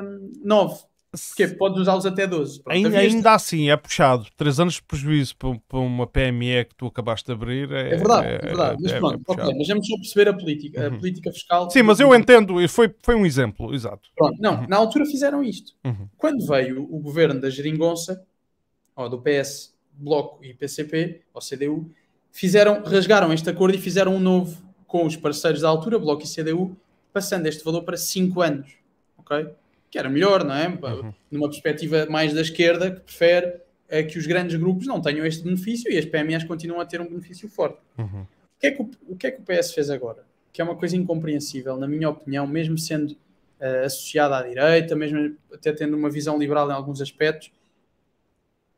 ah, 9. Porque pode usá-los até 12. Pronto, ainda, ainda, assim, é puxado. 3 anos de prejuízo para, uma PME que tu acabaste de abrir. É, é verdade, é, é verdade. É mas pronto, ok, mas vamos só perceber a política, uhum. a política fiscal. Sim, mas eu entendo, foi, foi um exemplo, exato. Pronto, não, uhum. na altura fizeram isto. Uhum. Quando veio o governo da Geringonça, ou do PS, Bloco e PCP, ou CDU, fizeram, rasgaram este acordo e fizeram um novo com os parceiros da altura, Bloco e CDU, passando este valor para 5 anos. Ok? que era melhor, não é? Uhum. Numa perspectiva mais da esquerda, que prefere é, que os grandes grupos não tenham este benefício e as PMEs continuam a ter um benefício forte. Uhum. O, que é que o, o, que é que o, PS fez agora? Que é uma coisa incompreensível, na minha opinião, mesmo sendo uh, associada à direita, mesmo até tendo uma visão liberal em alguns aspectos,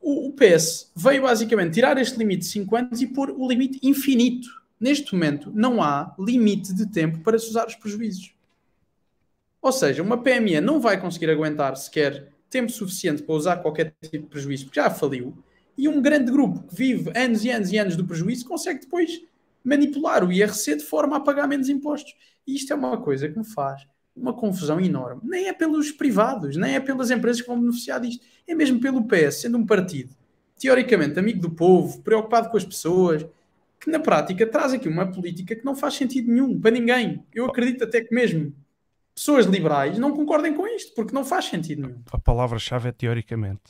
o, o PS veio basicamente tirar este limite de 5 anos e pôr o limite infinito. Neste momento, não há limite de tempo para se usar os prejuízos. Ou seja, uma PME não vai conseguir aguentar sequer tempo suficiente para usar qualquer tipo de prejuízo, porque já faliu, e um grande grupo que vive anos e anos e anos do prejuízo consegue depois manipular o IRC de forma a pagar menos impostos. E isto é uma coisa que me faz uma confusão enorme. Nem é pelos privados, nem é pelas empresas que vão beneficiar disto, é mesmo pelo PS, sendo um partido teoricamente amigo do povo, preocupado com as pessoas, que na prática traz aqui uma política que não faz sentido nenhum para ninguém. Eu acredito até que mesmo pessoas liberais não concordem com isto, porque não faz sentido nenhum. A palavra-chave é teoricamente.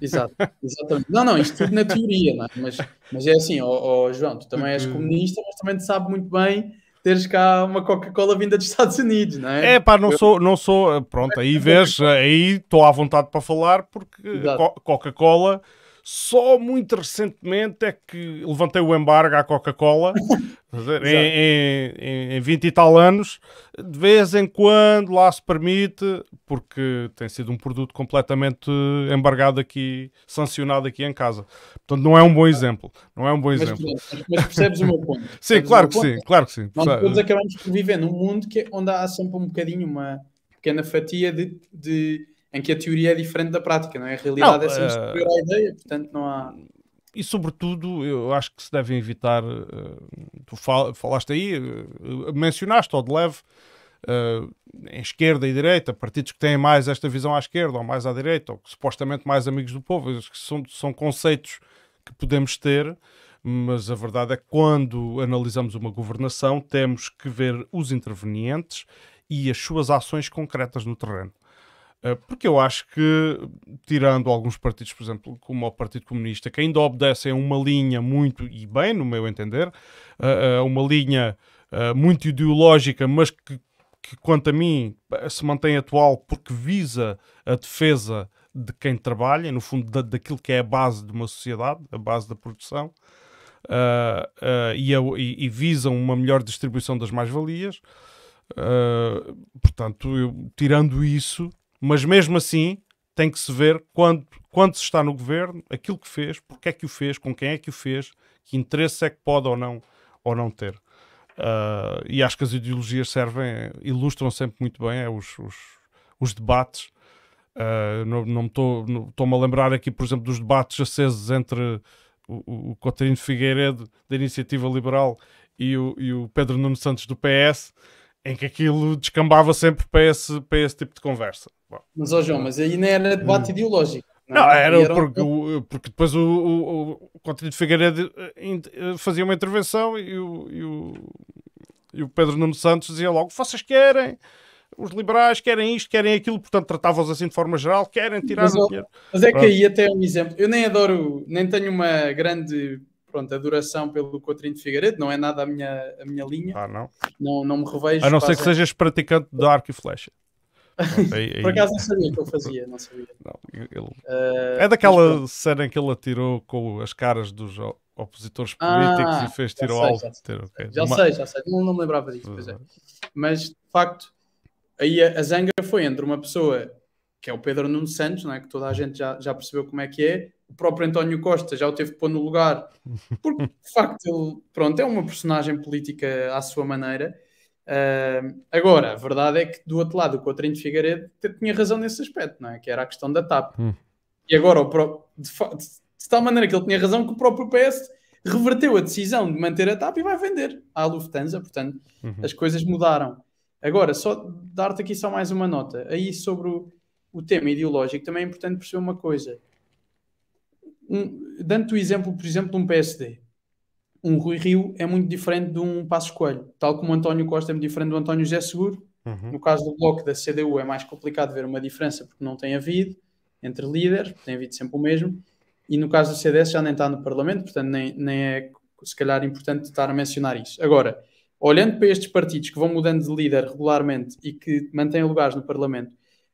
Exato, exatamente. Não, não, isto tudo na teoria, não é? mas, mas é assim, ó, João, tu também és comunista, mas também te sabe muito bem teres cá uma Coca-Cola vinda dos Estados Unidos, não é? É pá, não, eu... sou, não sou, pronto, aí vês, aí estou à vontade para falar, porque Coca-Cola só muito recentemente é que levantei o embargo à Coca-Cola. em, em, em 20 e tal anos, de vez em quando lá se permite, porque tem sido um produto completamente embargado aqui, sancionado aqui em casa. Portanto, não é um bom exemplo. Não é um bom mas, exemplo. Mas, percebes o meu ponto. sim, claro que ponto? sim, claro que sim. Nós todos acabamos por viver num mundo que, é onde há sempre um bocadinho uma pequena fatia de, de em que a teoria é diferente da prática, não é? A realidade não, é sempre eh, superior à ideia, portanto não há. E sobretudo, eu acho que se devem evitar. Uh, tu fal falaste aí, uh, mencionaste ou de leve. em esquerda e direita, partidos que têm mais esta visão à esquerda ou mais à direita, ou que, supostamente mais amigos do povo, que são, são conceitos que podemos ter, mas a verdade é que quando analisamos uma governação temos que ver os intervenientes e as suas ações concretas no terreno. Eh, porque eu acho que, tirando alguns partidos, por exemplo, como o Partido Comunista, que ainda obedecem a uma linha muito, e bem, no meu entender, eh, eh, a uma linha muito ideológica, mas que, que, quanto a mim, se mantém atual porque visa a defesa de quem trabalha, no fundo, da, daquilo que é a base de uma sociedade, a base da produção. Uh, uh, e, visa e, e, uma melhor distribuição das mais-valias. Uh, portanto, eu, tirando isso, mas mesmo assim tem que se ver quando, quando se está no governo, aquilo que fez, porque é que o fez, com quem é que o fez, que interesse é que pode ou não, ou não ter. Uh, e acho que as ideologias servem, ilustram sempre muito bem é, os, os, os debates. Uh, não, não estou-me a lembrar aqui, por exemplo, dos debates acesos entre o, o Cotarino Figueiredo, da Iniciativa Liberal, e o, e o Pedro Nuno Santos, do PS, em que aquilo descambava sempre para esse, para esse tipo de conversa. Bom. Mas, ó João, mas aí não era debate hum. ideológico. Não, é? não era, era porque, um... o, porque depois o, o, o Coutinho de Figueiredo eh, eh, fazia uma intervenção e o, e o, e o Pedro Nuno Santos dizia logo: vocês querem os liberais querem isto, querem aquilo, portanto tratavam-os assim de forma geral, querem tirar mas, o dinheiro. Mas é Pronto. que aí até é um exemplo. Eu nem adoro, nem tenho uma grande Pronto, a duração pelo Coutrinho de Figueiredo não é nada a minha, a minha linha. Ah, não. não. Não me revejo. A não ser que sejas praticante de arco e flecha. Por acaso não sabia que eu fazia, não sabia. Não, ele... uh, é daquela mas... cena em que ele atirou com as caras dos opositores ah, políticos ah, e fez tiro ao alvo. Já, sei, já, okay. já Uma... sei, já sei. Não, não me lembrava disso, pois é. Mas, de facto, aí a, a zanga foi entre uma pessoa que é o Pedro Nuno Santos, não é? que toda a gente já, já percebeu como é que é, o próprio António Costa já o teve que pôr no lugar, porque de facto ele, pronto, é uma personagem política à sua maneira. Uh, agora, a verdade é que do outro lado, o Coutinho de Figueiredo tinha razão nesse aspecto, não é? que era a questão da TAP. Hum. E agora, pro... de, fa... de, tal maneira que ele tinha razão, que o próprio PS reverteu a decisão de manter a TAP e vai vender à Lufthansa. Portanto, uhum. as coisas mudaram. Agora, só dar-te aqui só mais uma nota. Aí sobre o, o tema ideológico, também é importante perceber uma coisa um, dando-te o exemplo, por exemplo, de um PSD. Um Rui Rio é muito diferente de um Passo Coelho, tal como o António Costa é muito diferente do António José Seguro. Uhum. No caso do Bloco da CDU é mais complicado ver uma diferença porque não tem havido entre líderes, tem havido sempre o mesmo. E no caso do CDS já nem está no Parlamento, portanto nem, nem é se calhar importante estar a mencionar isso. Agora, olhando para estes partidos que vão mudando de líder regularmente e que mantêm lugares no Parlamento,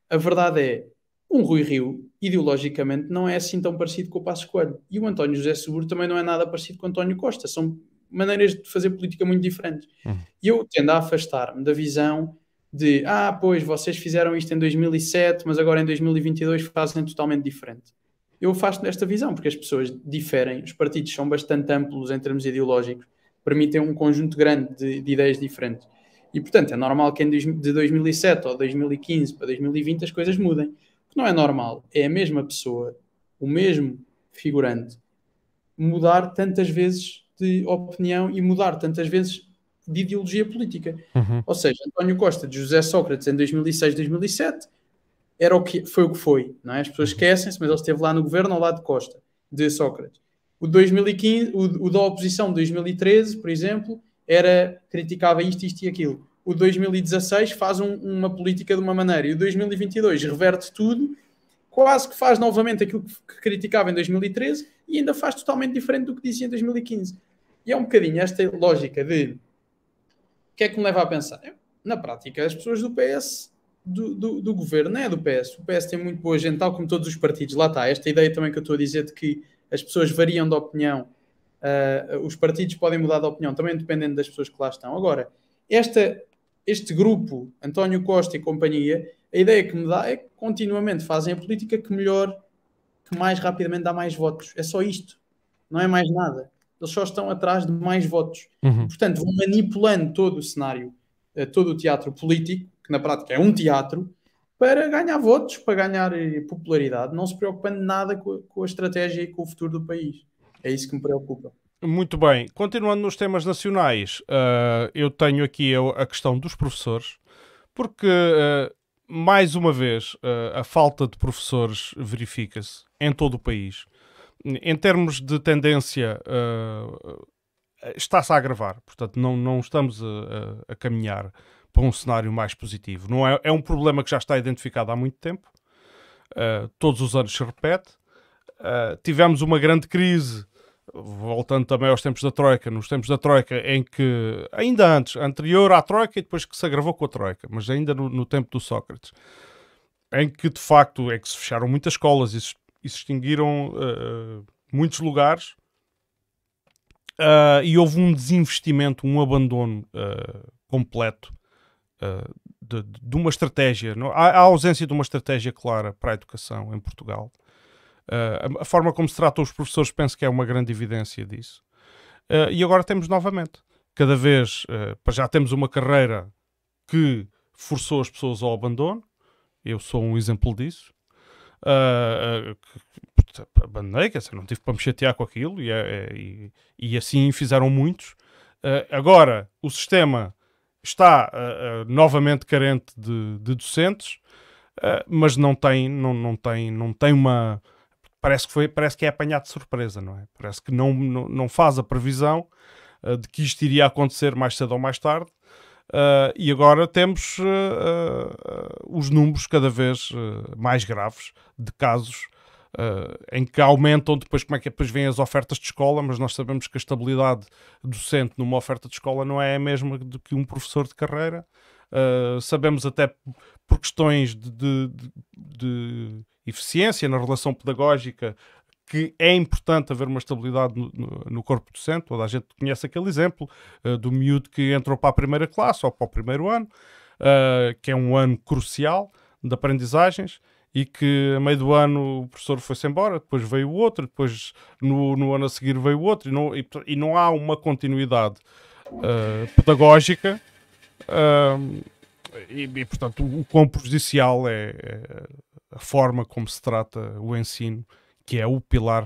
a verdade é um Rui Rio, ideologicamente, não é assim tão parecido com o Passo Coelho. E o António José Seguro também não é nada parecido com o António Costa. São maneiras de fazer política muito diferentes. Uhum. E eu tendo a afastar-me da visão de, ah, pois, vocês fizeram isto em 2007, mas agora em 2022 fazem totalmente diferente. Eu afasto desta visão, porque as pessoas diferem, os partidos são bastante amplos em termos ideológicos, permitem um conjunto grande de, de ideias diferentes. E, portanto, é normal que de 2007 ou 2015 para 2020 as coisas mudem não é normal, é a mesma pessoa, o mesmo figurante, mudar tantas vezes de opinião e mudar tantas vezes de ideologia política. Uhum. Ou seja, António Costa de José Sócrates em 2006, 2007 era o que foi o que foi, não é? As pessoas uhum. esquecem-se, mas ele esteve lá no governo ao lado de Costa, de Sócrates. O 2015, o, o da oposição de 2013, por exemplo, era criticava isto, isto e aquilo o 2016 faz um, uma política de uma maneira e o 2022 reverte tudo, quase que faz novamente aquilo que criticava em 2013 e ainda faz totalmente diferente do que dizia em 2015. E é um bocadinho esta lógica de o que é que me leva a pensar? É, na prática, as pessoas do PS do, do, do, governo, não é do PS. O PS tem muito boa gente, tal como todos os partidos. Lá está, esta ideia também que eu estou a dizer de que as pessoas variam de opinião, uh, os partidos podem mudar de opinião, também dependendo das pessoas que lá estão. Agora, esta este grupo, António Costa e companhia, a ideia que me dá é que continuamente fazem a política que melhor, que mais rapidamente dá mais votos. É só isto, não é mais nada. Eles só estão atrás de mais votos. Uhum. Portanto, vão manipulando todo o cenário, eh, todo o teatro político, que na prática é um teatro, para ganhar votos, para ganhar eh, popularidade, não se preocupando nada com a estratégia e com o futuro do país. É isso que me preocupa. Muito bem. Continuando nos temas nacionais, uh, eu tenho aqui a, questão dos professores, porque, uh, mais uma vez, uh, a falta de professores verifica-se em todo o país. Em termos de tendência, está-se a agravar. Portanto, não, não estamos a, a, caminhar para um cenário mais positivo. Não é, é um problema que já está identificado há muito tempo. todos os anos se repete. tivemos uma grande crise voltando também aos tempos da Troika, nos tempos da Troika, em que, ainda antes, anterior à Troika e depois que se agravou com a Troika, mas ainda no, no tempo do Sócrates, em que de facto é que se fecharam muitas escolas e se, e se extinguiram uh, muitos lugares uh, e houve um desinvestimento, um abandono uh, completo de, de, uma estratégia. Não? Há, há ausência de uma estratégia clara para a educação em Portugal Uh, a, forma como se tratam os professores penso que é uma grande evidência disso. Uh, e agora temos novamente. Cada vez, uh, já temos uma carreira que forçou as pessoas ao abandono. Eu sou um exemplo disso. Uh, uh, abandonei, quer dizer, não tive para me chatear com aquilo e, é, é, e, e assim fizeram muitos. Uh, agora, o sistema está uh, novamente carente de, de docentes, mas não tem, não, não tem, não tem uma parece que foi, parece que é apanhado de surpresa, não é? Parece que não, não, não faz a previsão uh, de que isto iria acontecer mais cedo ou mais tarde. Uh, e agora temos eh, os números cada vez mais graves de casos Uh, em que aumentam depois como é que é? depois vêm as ofertas de escola, mas nós sabemos que a estabilidade docente numa oferta de escola não é a mesma do que um professor de carreira ah, sabemos até por questões de, de, de, eficiência na relação pedagógica que é importante haver uma estabilidade no, no corpo docente. Toda a gente conhece aquele exemplo uh, do miúdo que entrou para a primeira classe ou para o primeiro ano, uh, que é um ano crucial de aprendizagens e que a meio do ano o professor foi-se embora, depois veio o outro, depois no, no, ano a seguir veio o outro, e não, e, e não há uma continuidade uh, pedagógica e, e, portanto, o, o quão prejudicial é, é, a forma como se trata o ensino, que é o pilar,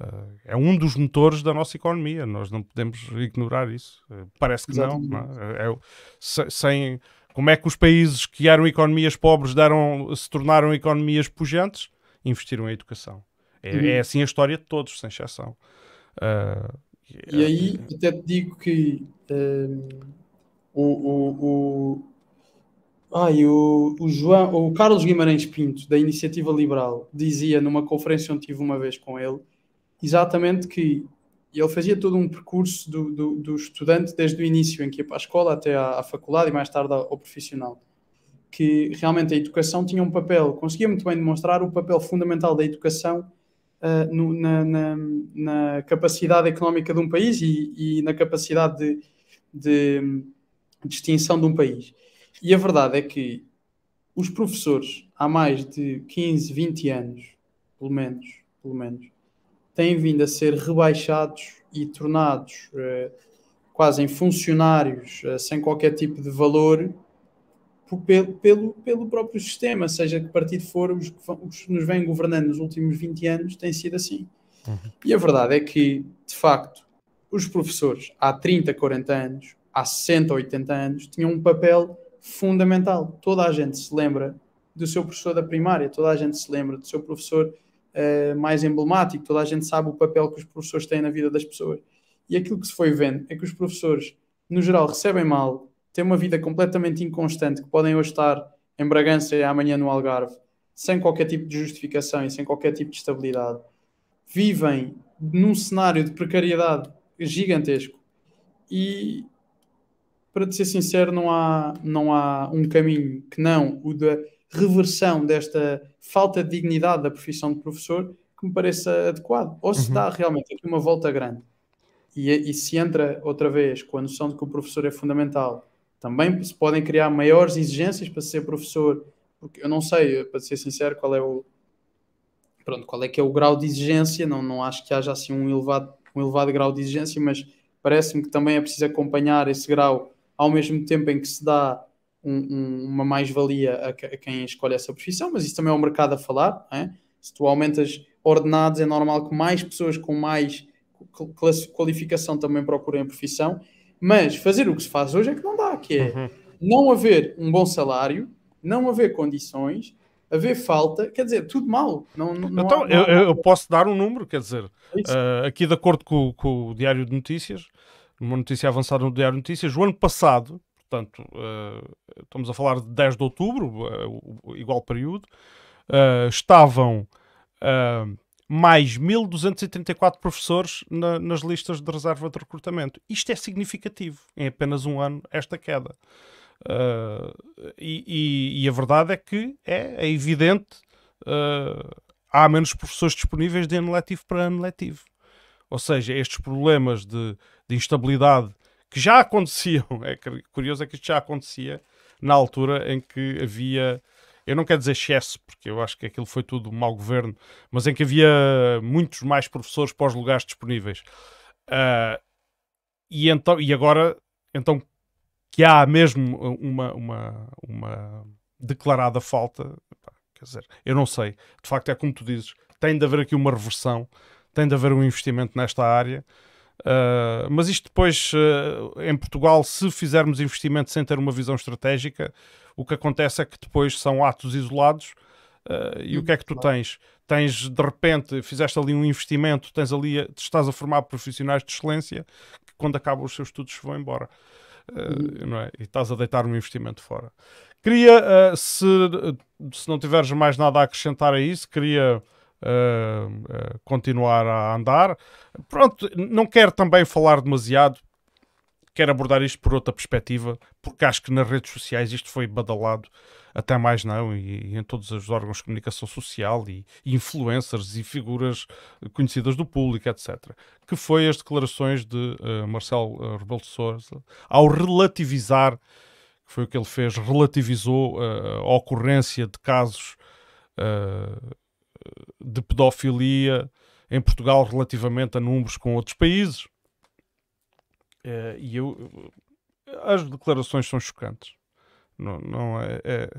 uh, é um dos motores da nossa economia. Nós não podemos ignorar isso. Uh, parece que Exatamente. não. não é? É, é sem, como é que os países que eram economias pobres deram, se tornaram economias pujantes? Investiram em educação. É, uhum. é assim a história de todos, sem exceção. Uh, e aí, até te digo que o, o, o, ai, o, o, João, o Carlos Guimarães Pinto, da Iniciativa Liberal, dizia numa conferência onde tive uma vez com ele, exatamente que ele fazia todo um percurso do, do, do estudante desde o início, em que ia para a escola até à, à faculdade e mais tarde ao profissional que realmente a educação tinha um papel, conseguia muito bem demonstrar o papel fundamental da educação uh, no, na, na, na, capacidade económica de um país e, e na capacidade de, de, distinção de um país. E a verdade é que os professores, há mais de 15, 20 anos, pelo menos, pelo menos, têm vindo a ser rebaixados e tornados eh, quase em funcionários eh, sem qualquer tipo de valor pelo, pelo, pelo próprio sistema, seja que partido for, os que, vão, os que nos vêm governando nos últimos 20 anos tem sido assim. Uhum. E a verdade é que, de facto, os professores há 30, 40 anos há 60 ou 80 anos, tinham um papel fundamental. Toda a gente se lembra do seu professor da primária, toda a gente se lembra do seu professor uh, mais emblemático, toda a gente sabe o papel que os professores têm na vida das pessoas. E aquilo que se foi vendo é que os professores, no geral, recebem mal, têm uma vida completamente inconstante, que podem hoje estar em Bragança e amanhã no Algarve, sem qualquer tipo de justificação e sem qualquer tipo de estabilidade. Vivem num cenário de precariedade gigantesco e para te ser sincero, não há, não há um caminho que não o da reversão desta falta de dignidade da profissão de professor que me pareça adequado. Ou se uhum. dá realmente aqui uma volta grande e, e se entra outra vez com a noção de que o professor é fundamental, também se podem criar maiores exigências para ser professor, porque eu não sei, eh, para ser sincero, qual é o pronto, qual é que é o grau de exigência, não, não acho que haja assim um elevado, um elevado grau de exigência, mas parece-me que também é preciso acompanhar esse grau ao mesmo tempo em que se dá um, um, uma mais-valia a, a, quem escolhe essa profissão, mas isso também é o um mercado a falar. É? Se tu aumentas ordenados, é normal que mais pessoas com mais qualificação também procurem a profissão, mas fazer o que se faz hoje é que não dá, que é uhum. não haver um bom salário, não haver condições, haver falta, quer dizer, tudo mal. Não, não então, há, não há... Então, eu, posso dar um número, quer dizer, uh, aqui de acordo com, com, o Diário de Notícias, numa notícia avançada no Diário Notícias, o ano passado, portanto, uh, estamos a falar de 10 de outubro, uh, o, o igual período, uh, estavam mais 1.234 professores na, nas listas de reserva de recrutamento. Isto é significativo, em apenas um ano, esta queda. E, e, e, a verdade é que é, é evidente há menos professores disponíveis de ano letivo para ano letivo. Ou seja, estes problemas de, de instabilidade que já aconteciam, é curioso é que isto já acontecia na altura em que havia, eu não quero dizer excesso, porque eu acho que aquilo foi tudo mau governo, mas em que havia muitos mais professores para os lugares disponíveis. Uh, e, então, e agora, então, que há mesmo uma, uma, uma declarada falta, quer dizer, eu não sei, de facto é como tu dizes, tem de haver aqui uma reversão tem de haver um investimento nesta área. Uh, mas isto depois, uh, em Portugal, se fizermos investimento sem ter uma visão estratégica, o que acontece é que depois são atos isolados. Uh, e hum, o que é que tu claro. tens? Tens, de repente, fizeste ali um investimento, tens ali, estás a formar profissionais de excelência que, quando acabam os seus estudos, vão embora. Hum. não é? E estás a deitar um investimento fora. Queria, se, se não tiveres mais nada a acrescentar a isso, queria eh, eh, continuar a andar. Pronto, não quero também falar demasiado, quero abordar isto por outra perspectiva, porque acho que nas redes sociais isto foi badalado, até mais não, e, e em todos os órgãos de comunicação social, e, e, influencers e figuras conhecidas do público, etc. Que foi as declarações de uh, Marcelo Rebelo de Sousa ao relativizar, que foi o que ele fez, relativizou uh, a ocorrência de casos uh, de pedofilia em Portugal relativamente a números com outros países. É, e eu, as declarações são chocantes. Não, não é, é,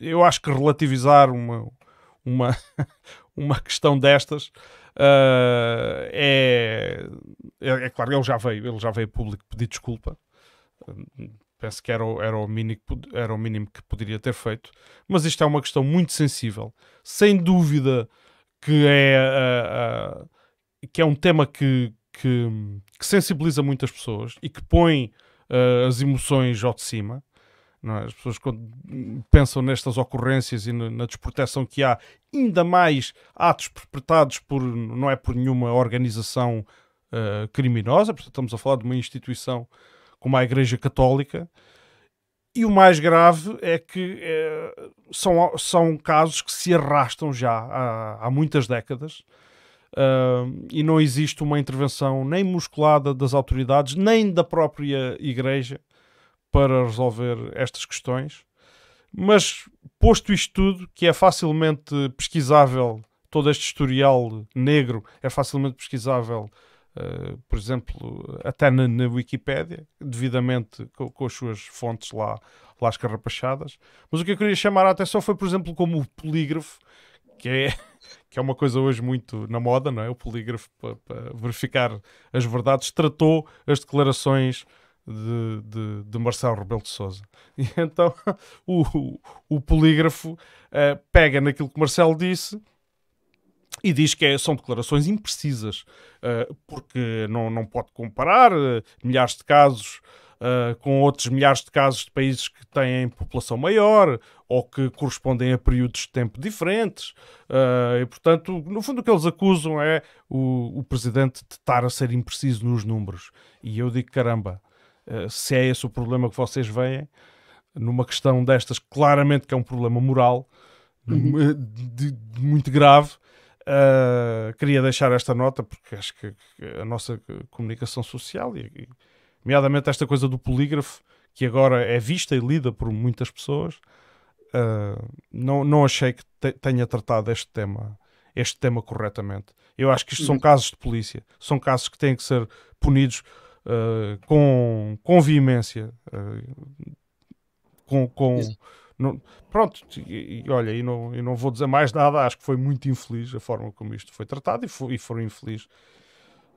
eu acho que relativizar uma, uma, uma questão destas uh, é, é, é, claro, ele já veio, ele já veio público pedir desculpa Penso que era o, era, o mínimo, era o mínimo que poderia ter feito. Mas isto é uma questão muito sensível. Sem dúvida que é, eh, eh, que é um tema que, que, que, sensibiliza muitas pessoas e que põe uh, as emoções ao de cima. É? As pessoas quando pensam nestas ocorrências e na, na desproteção que há, ainda mais atos perpetrados por não é por nenhuma organização uh, criminosa, portanto estamos a falar de uma instituição como a Igreja Católica. E o mais grave é que é, são, são casos que se arrastam já há, há muitas décadas uh, e não existe uma intervenção nem musculada das autoridades, nem da própria Igreja para resolver estas questões. Mas, posto isto tudo, que é facilmente pesquisável, todo este historial negro é facilmente pesquisável eh, por exemplo, até na, na Wikipédia, devidamente com, com, as suas fontes lá, lá escarrapachadas. Mas o que eu queria chamar a atenção foi, por exemplo, como o polígrafo, que é, que é uma coisa hoje muito na moda, não é? O polígrafo, para, para verificar as verdades, tratou as declarações de, de, de, Marcelo Rebelo de Sousa. E então o, o polígrafo uh, pega naquilo que Marcelo disse e diz que é, são declarações imprecisas, uh, porque não, não pode comparar uh, milhares de casos uh, com outros milhares de casos de países que têm população maior ou que correspondem a períodos de tempo diferentes. e, portanto, no fundo, o que eles acusam é o, o presidente de estar a ser impreciso nos números. E eu digo: caramba, se é esse o problema que vocês veem, numa questão destas, claramente que é um problema moral. Uhum. De, de, muito grave, Uh, queria deixar esta nota porque acho que a nossa comunicação social, e, e, nomeadamente esta coisa do polígrafo, que agora é vista e lida por muitas pessoas, uh, não, não achei que te, tenha tratado este tema, este tema corretamente. Eu acho que isto são uhum. casos de polícia, são casos que têm que ser punidos uh, com, com veemência, com, com, não, pronto, e, e olha, e não, e não vou dizer mais nada, acho que foi muito infeliz a forma como isto foi tratado e, foi, e foram infelizes.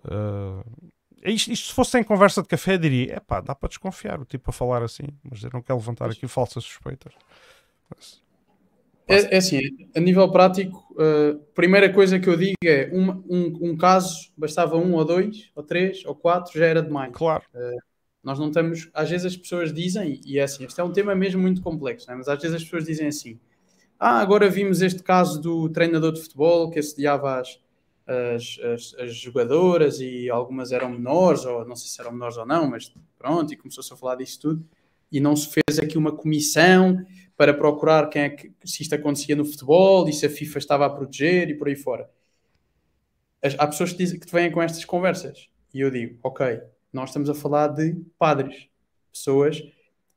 Uh, isto, isto, se fosse em conversa de café, diria: é pá, dá para desconfiar o tipo a falar assim, mas eu não quero levantar aqui falsas suspeitas. Mas, é, é, assim, a nível prático, a uh, eh, primeira coisa que eu digo é: um, um, um, caso, bastava um ou dois, ou três, ou quatro, já era demais. Claro. Uh, nós não estamos. Às vezes as pessoas dizem, e é assim, este é um tema mesmo muito complexo, né? mas às vezes as pessoas dizem assim: ah, agora vimos este caso do treinador de futebol que assediava as, as, as, as, jogadoras e algumas eram menores, ou não sei se eram menores ou não, mas pronto, e começou-se a falar disso tudo. E não se fez aqui uma comissão para procurar quem é que, se isto acontecia no futebol e se a FIFA estava a proteger e por aí fora. As, há pessoas que, dizem, que te vêm com estas conversas e eu digo, ok, nós estamos a falar de padres, pessoas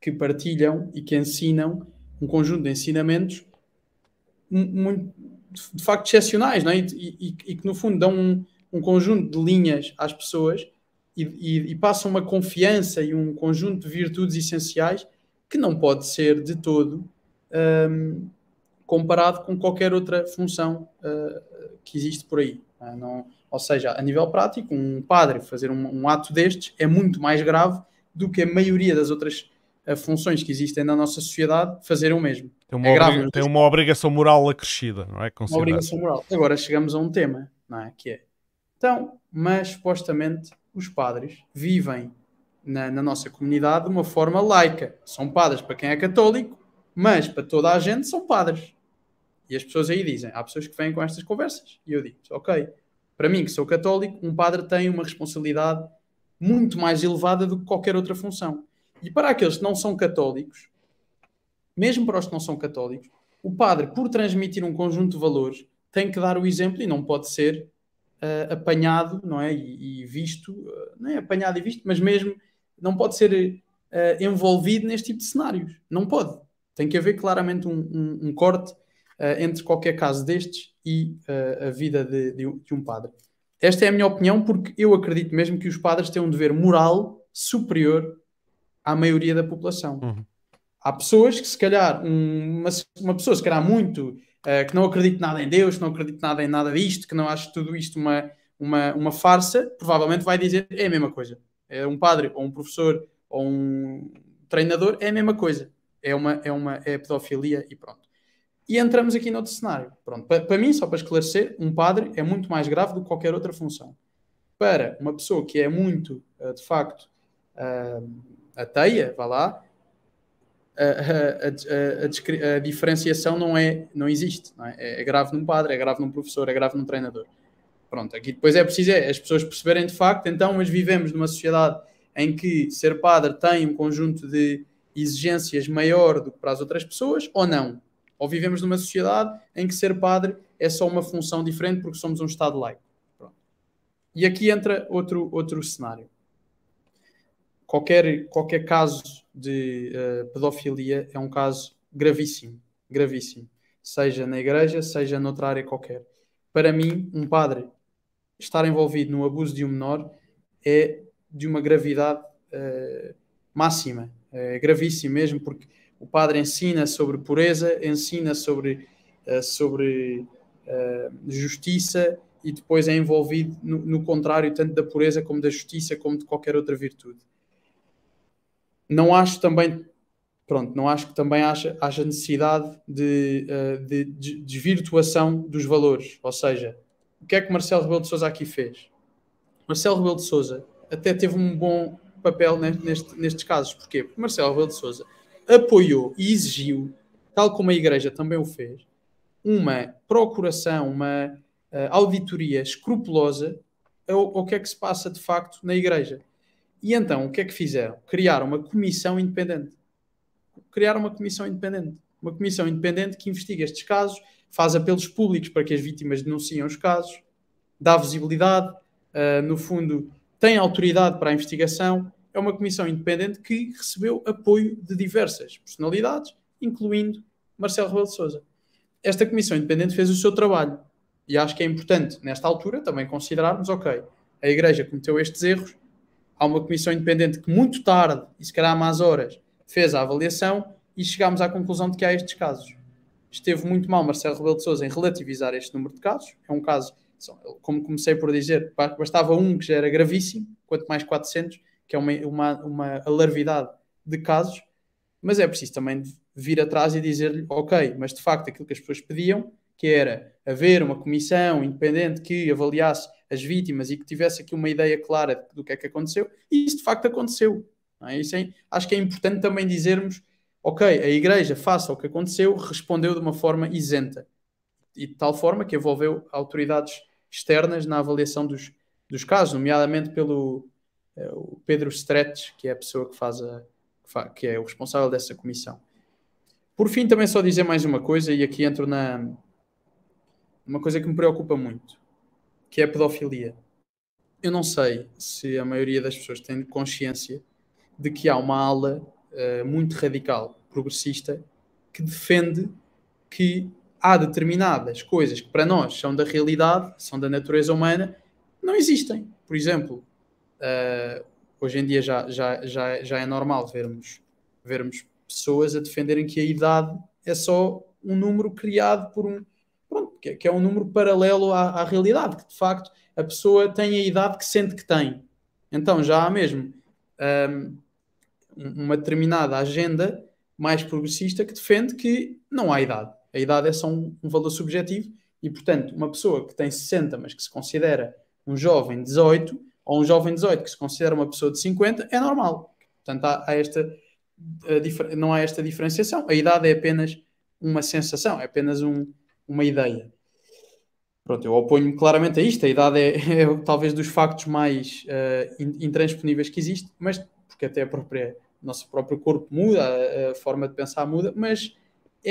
que partilham e que ensinam um conjunto de ensinamentos muito, de facto excepcionais, não é? e, e, e, que no fundo dão um, um, conjunto de linhas às pessoas e, e, passam uma confiança e um conjunto de virtudes essenciais que não pode ser de todo um, comparado com qualquer outra função uh, que existe por aí. Não, é? Ou seja, a nível prático, um padre fazer um, um ato destes é muito mais grave do que a maioria das outras eh, funções que existem na nossa sociedade fazer o mesmo. Tem é uma, é grave, obrig... tem uma obrigação moral acrescida, não é? Uma obrigação moral. Agora chegamos a um tema, não é? Que é. Então, mas supostamente os padres vivem na, na, nossa comunidade de uma forma laica. São padres para quem é católico, mas para toda a gente são padres. E as pessoas aí dizem, há pessoas que vêm com estas conversas. E eu digo, ok, para mim, que sou católico, um padre tem uma responsabilidade muito mais elevada do que qualquer outra função. E para aqueles que não são católicos, mesmo para os que não são católicos, o padre, por transmitir um conjunto de valores, tem que dar o exemplo e não pode ser uh, apanhado, não é? E, e visto, uh, não é apanhado e visto, mas mesmo não pode ser uh, envolvido neste tipo de cenários. Não pode. Tem que haver claramente um, um, um corte uh, entre qualquer caso destes e uh, a vida de, de, de, um padre. Esta é a minha opinião, porque eu acredito mesmo que os padres têm um dever moral superior à maioria da população. Uhum. Há pessoas que, se calhar, um, uma, uma pessoa, se calhar, muito uh, que não acredita nada em Deus, que não acredita nada em nada disto, que não acha tudo isto uma, uma, uma farsa, provavelmente vai dizer é a mesma coisa. É um padre ou um professor ou um treinador é a mesma coisa. É uma, é uma é pedofilia e pronto. E entramos aqui noutro cenário. Pronto, para, para mim, só para esclarecer, um padre é muito mais grave do que qualquer outra função. Para uma pessoa que é muito, eh, de facto, eh, ateia, vá lá, a, a, a, a, diferenciação não, é, não existe. Não é? é? é grave num padre, é grave num professor, é grave num treinador. Pronto, aqui depois é preciso é, as pessoas perceberem de facto, então, mas vivemos numa sociedade em que ser padre tem um conjunto de exigências maior do que para as outras pessoas, ou não? Ou vivemos numa sociedade em que ser padre é só uma função diferente porque somos um Estado laico. Pronto. E aqui entra outro, outro cenário. Qualquer, qualquer caso de uh, pedofilia é um caso gravíssimo, gravíssimo. Seja na igreja, seja noutra área qualquer. Para mim, um padre estar envolvido no abuso de um menor é de uma gravidade uh, máxima, é gravíssimo mesmo, porque o padre ensina sobre pureza, ensina sobre, eh, sobre eh, justiça e depois é envolvido no, no contrário tanto da pureza como da justiça, como de qualquer outra virtude. Não acho também pronto, não acho que também haja, haja necessidade de, eh, de, de, desvirtuação dos valores. Ou seja, o que é que Marcelo Rebelo de Souza aqui fez? Marcelo Rebelo de Souza até teve um bom papel neste, nestes casos. Porquê? Porque Marcelo Rebelo de Souza apoiou e exigiu, tal como a Igreja também o fez, uma procuração, uma uh, auditoria escrupulosa ao, ao que é que se passa de facto na Igreja. E então, o que é que fizeram? Criaram uma comissão independente. Criaram uma comissão independente. Uma comissão independente que investiga estes casos, faz apelos públicos para que as vítimas denunciem os casos, dá visibilidade, uh, no fundo, tem autoridade para a investigação é uma comissão independente que recebeu apoio de diversas personalidades, incluindo Marcelo Rebelo de Sousa. Esta comissão independente fez o seu trabalho e acho que é importante, nesta altura, também considerarmos, ok, a Igreja cometeu estes erros, há uma comissão independente que muito tarde, e se calhar há mais horas, fez a avaliação e chegámos à conclusão de que há estes casos. Esteve muito mal Marcelo Rebelo de Sousa em relativizar este número de casos, é um caso, como comecei por dizer, bastava um que já era gravíssimo, quanto mais 400, que é uma, uma, uma alarvidade de casos, mas é preciso também vir atrás e dizer-lhe, ok, mas de facto aquilo que as pessoas pediam, que era haver uma comissão independente que avaliasse as vítimas e que tivesse aqui uma ideia clara do que é que aconteceu, e isso de facto aconteceu. É? Isso é, acho que é importante também dizermos, ok, a Igreja, face ao que aconteceu, respondeu de uma forma isenta, e de tal forma que envolveu autoridades externas na avaliação dos, dos casos, nomeadamente pelo, é o Pedro Stretch, que é a pessoa que faz a, que é o responsável dessa comissão. Por fim, também só dizer mais uma coisa, e aqui entro na uma coisa que me preocupa muito, que é a pedofilia. Eu não sei se a maioria das pessoas tem consciência de que há uma ala uh, muito radical, progressista, que defende que há determinadas coisas que para nós são da realidade, são da natureza humana, não existem. Por exemplo, uh, hoje em dia já, já, já, já é normal vermos, vermos pessoas a defenderem que a idade é só um número criado por um. Pronto, que, que é um número paralelo à, à realidade, que de facto a pessoa tem a idade que sente que tem. Então já há mesmo ah, um, uma determinada agenda mais progressista que defende que não há idade. A idade é só um, um, valor subjetivo e, portanto, uma pessoa que tem 60, mas que se considera um jovem 18, ou um jovem de 18 que se considera uma pessoa de 50, é normal. Portanto, há, há esta, não há esta diferenciação. A idade é apenas uma sensação, é apenas um, uma ideia. Pronto, eu oponho-me claramente a isto. A idade é, é talvez dos factos mais uh, intransponíveis que existe, mas porque até a própria, nosso próprio corpo muda, a, a forma de pensar muda, mas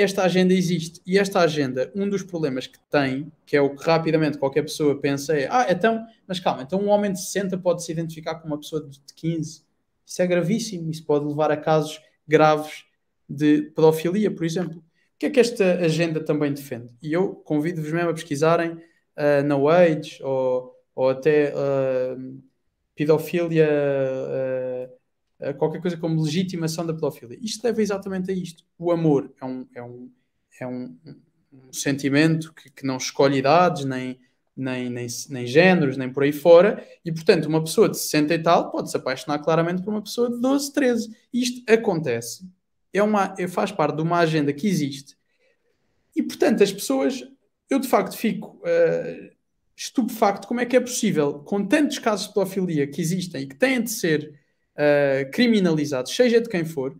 esta agenda existe. E esta agenda, um dos problemas que tem, que é o que rapidamente qualquer pessoa pensa, é: ah, então, mas calma, então um homem de 60 pode se identificar com uma pessoa de 15. Isso é gravíssimo, isso pode levar a casos graves de pedofilia, por exemplo. O que é que esta agenda também defende? E eu convido-vos mesmo a pesquisarem uh, eh, No Age ou, ou até uh, pedofilia. Uh, eh, qualquer coisa como legitimação da pedofilia. Isto leva exatamente a isto. O amor é um, é um, é um, um sentimento que, que, não escolhe idades, nem, nem, nem, nem géneros, nem por aí fora, e portanto uma pessoa de 60 e tal pode se apaixonar claramente por uma pessoa de 12, 13. Isto acontece. É uma, é, faz parte de uma agenda que existe. E portanto as pessoas, eu de facto fico. Uh, estupefacto como é que é possível, com tantos casos de pedofilia que existem e que têm de ser uh, criminalizados, seja de quem for,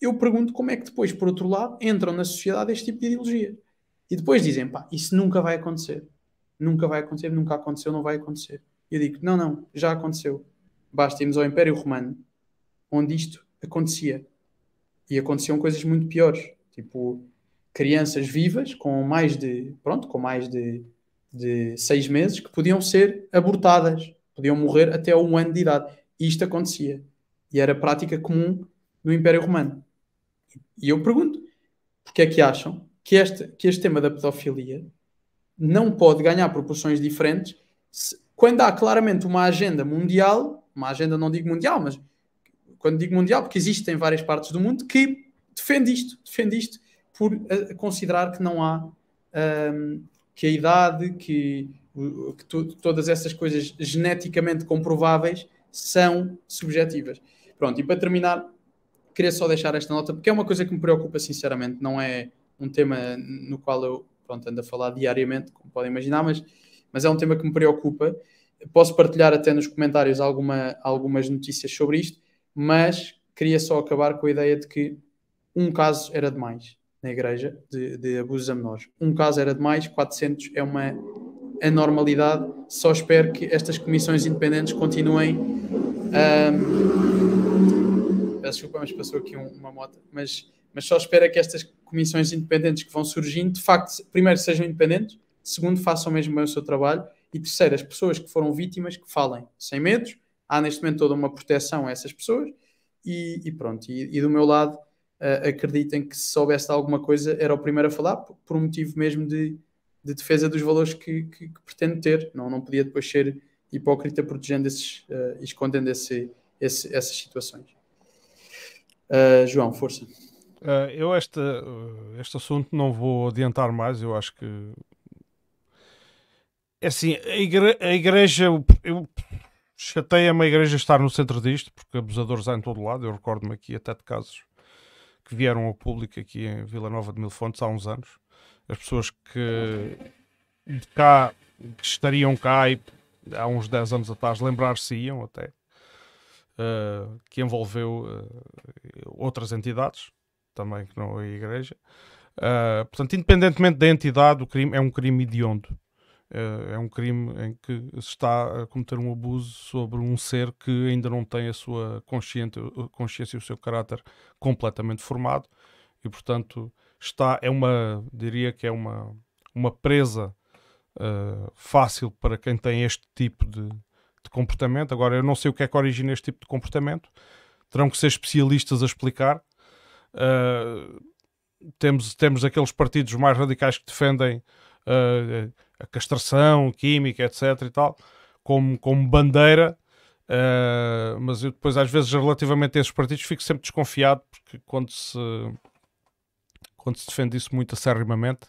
eu pergunto como é que depois, por outro lado, entram na sociedade este tipo de ideologia. E depois dizem, pá, isso nunca vai acontecer. Nunca vai acontecer, nunca aconteceu, não vai acontecer. Eu digo, não, não, já aconteceu. Basta irmos ao Império Romano, onde isto acontecia. E aconteciam coisas muito piores. Tipo, crianças vivas com mais de, pronto, com mais de, de seis meses que podiam ser abortadas, podiam morrer até um ano de idade. E isto acontecia. E era prática comum no Império Romano. E eu pergunto, porque é que acham que este, que este tema da pedofilia não pode ganhar proporções diferentes se, quando há claramente uma agenda mundial, uma agenda não digo mundial, mas quando digo mundial, porque existem várias partes do mundo, que defende isto, defende isto por considerar que não há um, que a idade, que, que todas essas coisas geneticamente comprováveis são subjetivas. Pronto, e para terminar, queria só deixar esta nota, porque é uma coisa que me preocupa sinceramente, não é um tema no qual eu pronto, ando a falar diariamente, como podem imaginar, mas, mas é um tema que me preocupa. Posso partilhar até nos comentários alguma, algumas notícias sobre isto, mas queria só acabar com a ideia de que um caso era demais na igreja de, de abusos a menores. Um caso era demais, 400 é uma a normalidade. Só espero que estas comissões independentes continuem. Um, peço desculpa, mas passou aqui um, uma moto. Mas, mas só espero é que estas comissões independentes que vão surgindo, de facto, primeiro sejam independentes, segundo, façam mesmo bem o seu trabalho e terceiro, as pessoas que foram vítimas que falem sem medos. Há neste momento toda uma proteção a essas pessoas e, e pronto. E, e, do meu lado, uh, acreditem que se soubesse alguma coisa, era o primeiro a falar, por, por um motivo mesmo de de defesa dos valores que, que, que, pretende ter. Não, não podia depois ser hipócrita protegendo esses, uh, e escondendo esse, esse, essas situações. Uh, João, força. Uh, eu este, este assunto não vou adiantar mais, eu acho que é assim, a, igre a igreja, eu chateia-me a igreja estar no centro disto, porque abusadores há em todo lado, eu recordo-me aqui até de casos que vieram ao público aqui em Vila Nova de Mil Fontes há uns anos, as pessoas que de cá, que estariam cá e há uns 10 anos atrás lembrar-se-iam até, uh, que envolveu uh, outras entidades, também que não a igreja. Uh, portanto, independentemente da entidade, o crime é um crime hediondo. é um crime em que se está a cometer um abuso sobre um ser que ainda não tem a sua consciência, consciência e o seu caráter completamente formado e, portanto, está, é uma, diria que é uma, uma presa uh, fácil para quem tem este tipo de, de comportamento. Agora, eu não sei o que é que origina este tipo de comportamento, terão que ser especialistas a explicar. Uh, temos, temos aqueles partidos mais radicais que defendem uh, a castração química, etc. e tal, como, como bandeira. Uh, mas eu depois, às vezes, relativamente a esses partidos, fico sempre desconfiado porque quando se quando se defende isso muito acerrimamente,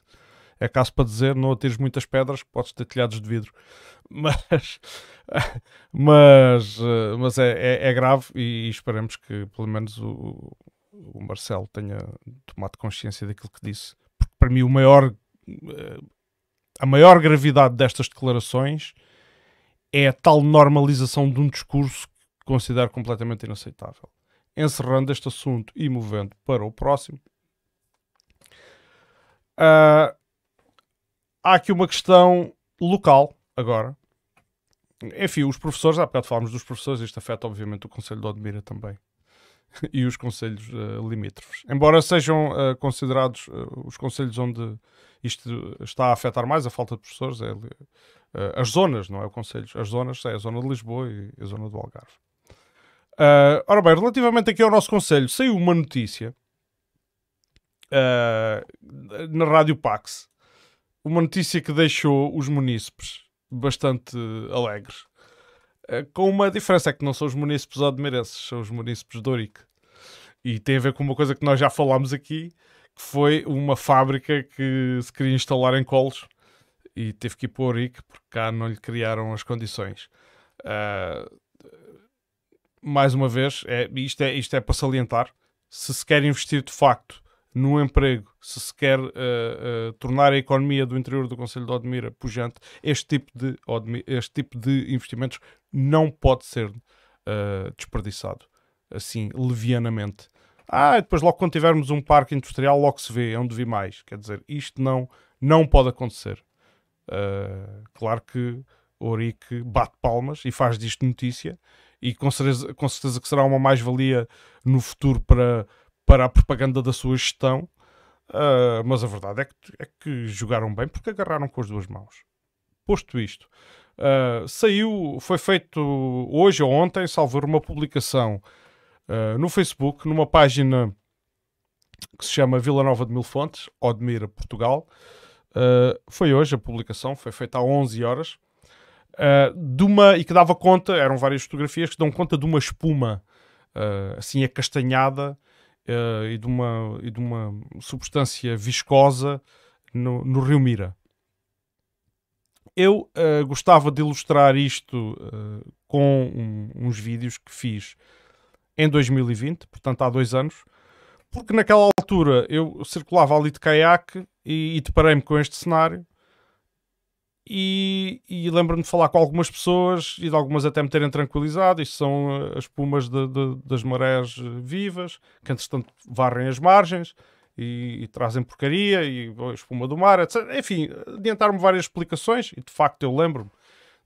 é caso para dizer, não atires muitas pedras, podes ter telhados de vidro. Mas, mas, eh, mas é, é, é grave e, e, esperemos que pelo menos o, o, Marcelo tenha tomado consciência daquilo que disse. Porque para mim o maior, eh, a maior gravidade destas declarações é a tal normalização de um discurso que considero completamente inaceitável. Encerrando este assunto e movendo para o próximo, Uh, há aqui uma questão local agora. Enfim, os professores, há bocado falámos dos professores, isto afeta obviamente o Conselho de Odmira também e os conselhos uh, limítrofes. Embora sejam uh, considerados uh, os conselhos onde isto está a afetar mais a falta de professores, é, as zonas, não é o conselho, as zonas, é a zona de Lisboa e a zona do Algarve. ora bem, relativamente aqui ao nosso conselho, saiu uma notícia eh, na Rádio Pax, uma notícia que deixou os munícipes bastante alegres. Eh, com uma diferença, é que não são os munícipes odemeirenses, são os munícipes de Ourique. E tem a ver com uma coisa que nós já falámos aqui, que foi uma fábrica que se queria instalar em Colos e teve que ir para Ourique porque cá não lhe criaram as condições. Uh, mais uma vez, é, isto, é, isto é para salientar, se se quer investir de facto no emprego, se se quer uh, uh, tornar a economia do interior do Conselho de Odmira pujante, este tipo de, este tipo de investimentos não pode ser uh, desperdiçado assim, levianamente. Ah, depois logo quando tivermos um parque industrial, logo se vê, é onde vi mais. Quer dizer, isto não, não pode acontecer. claro que Orique bate palmas e faz disto notícia, e com certeza, com certeza que será uma mais-valia no futuro para para a propaganda da sua gestão. Uh, mas a verdade é que, é que, jogaram bem porque agarraram com as duas mãos. Posto isto, uh, saiu, foi feito hoje ou ontem, salvar uma publicação uh, no Facebook, numa página que se chama Vila Nova de Mil Fontes, Odmira, Portugal. foi hoje a publicação, foi feita às 11 horas. de uma, e que dava conta, eram várias fotografias que dão conta de uma espuma assim acastanhada uh, e, de uma, e de uma substância viscosa no, no Rio Mira. Eu uh, gostava de ilustrar isto uh, com um, uns vídeos que fiz em 2020, portanto há dois anos, porque naquela altura eu circulava ali de caiaque e, e deparei-me com este cenário e, e lembro-me de falar com algumas pessoas e de algumas até me terem tranquilizado. Isto são eh, as pumas de, de, das marés eh, vivas, que entretanto varrem as margens e, e trazem porcaria e espuma do mar, etc. Enfim, adiantaram-me várias explicações e de facto eu lembro-me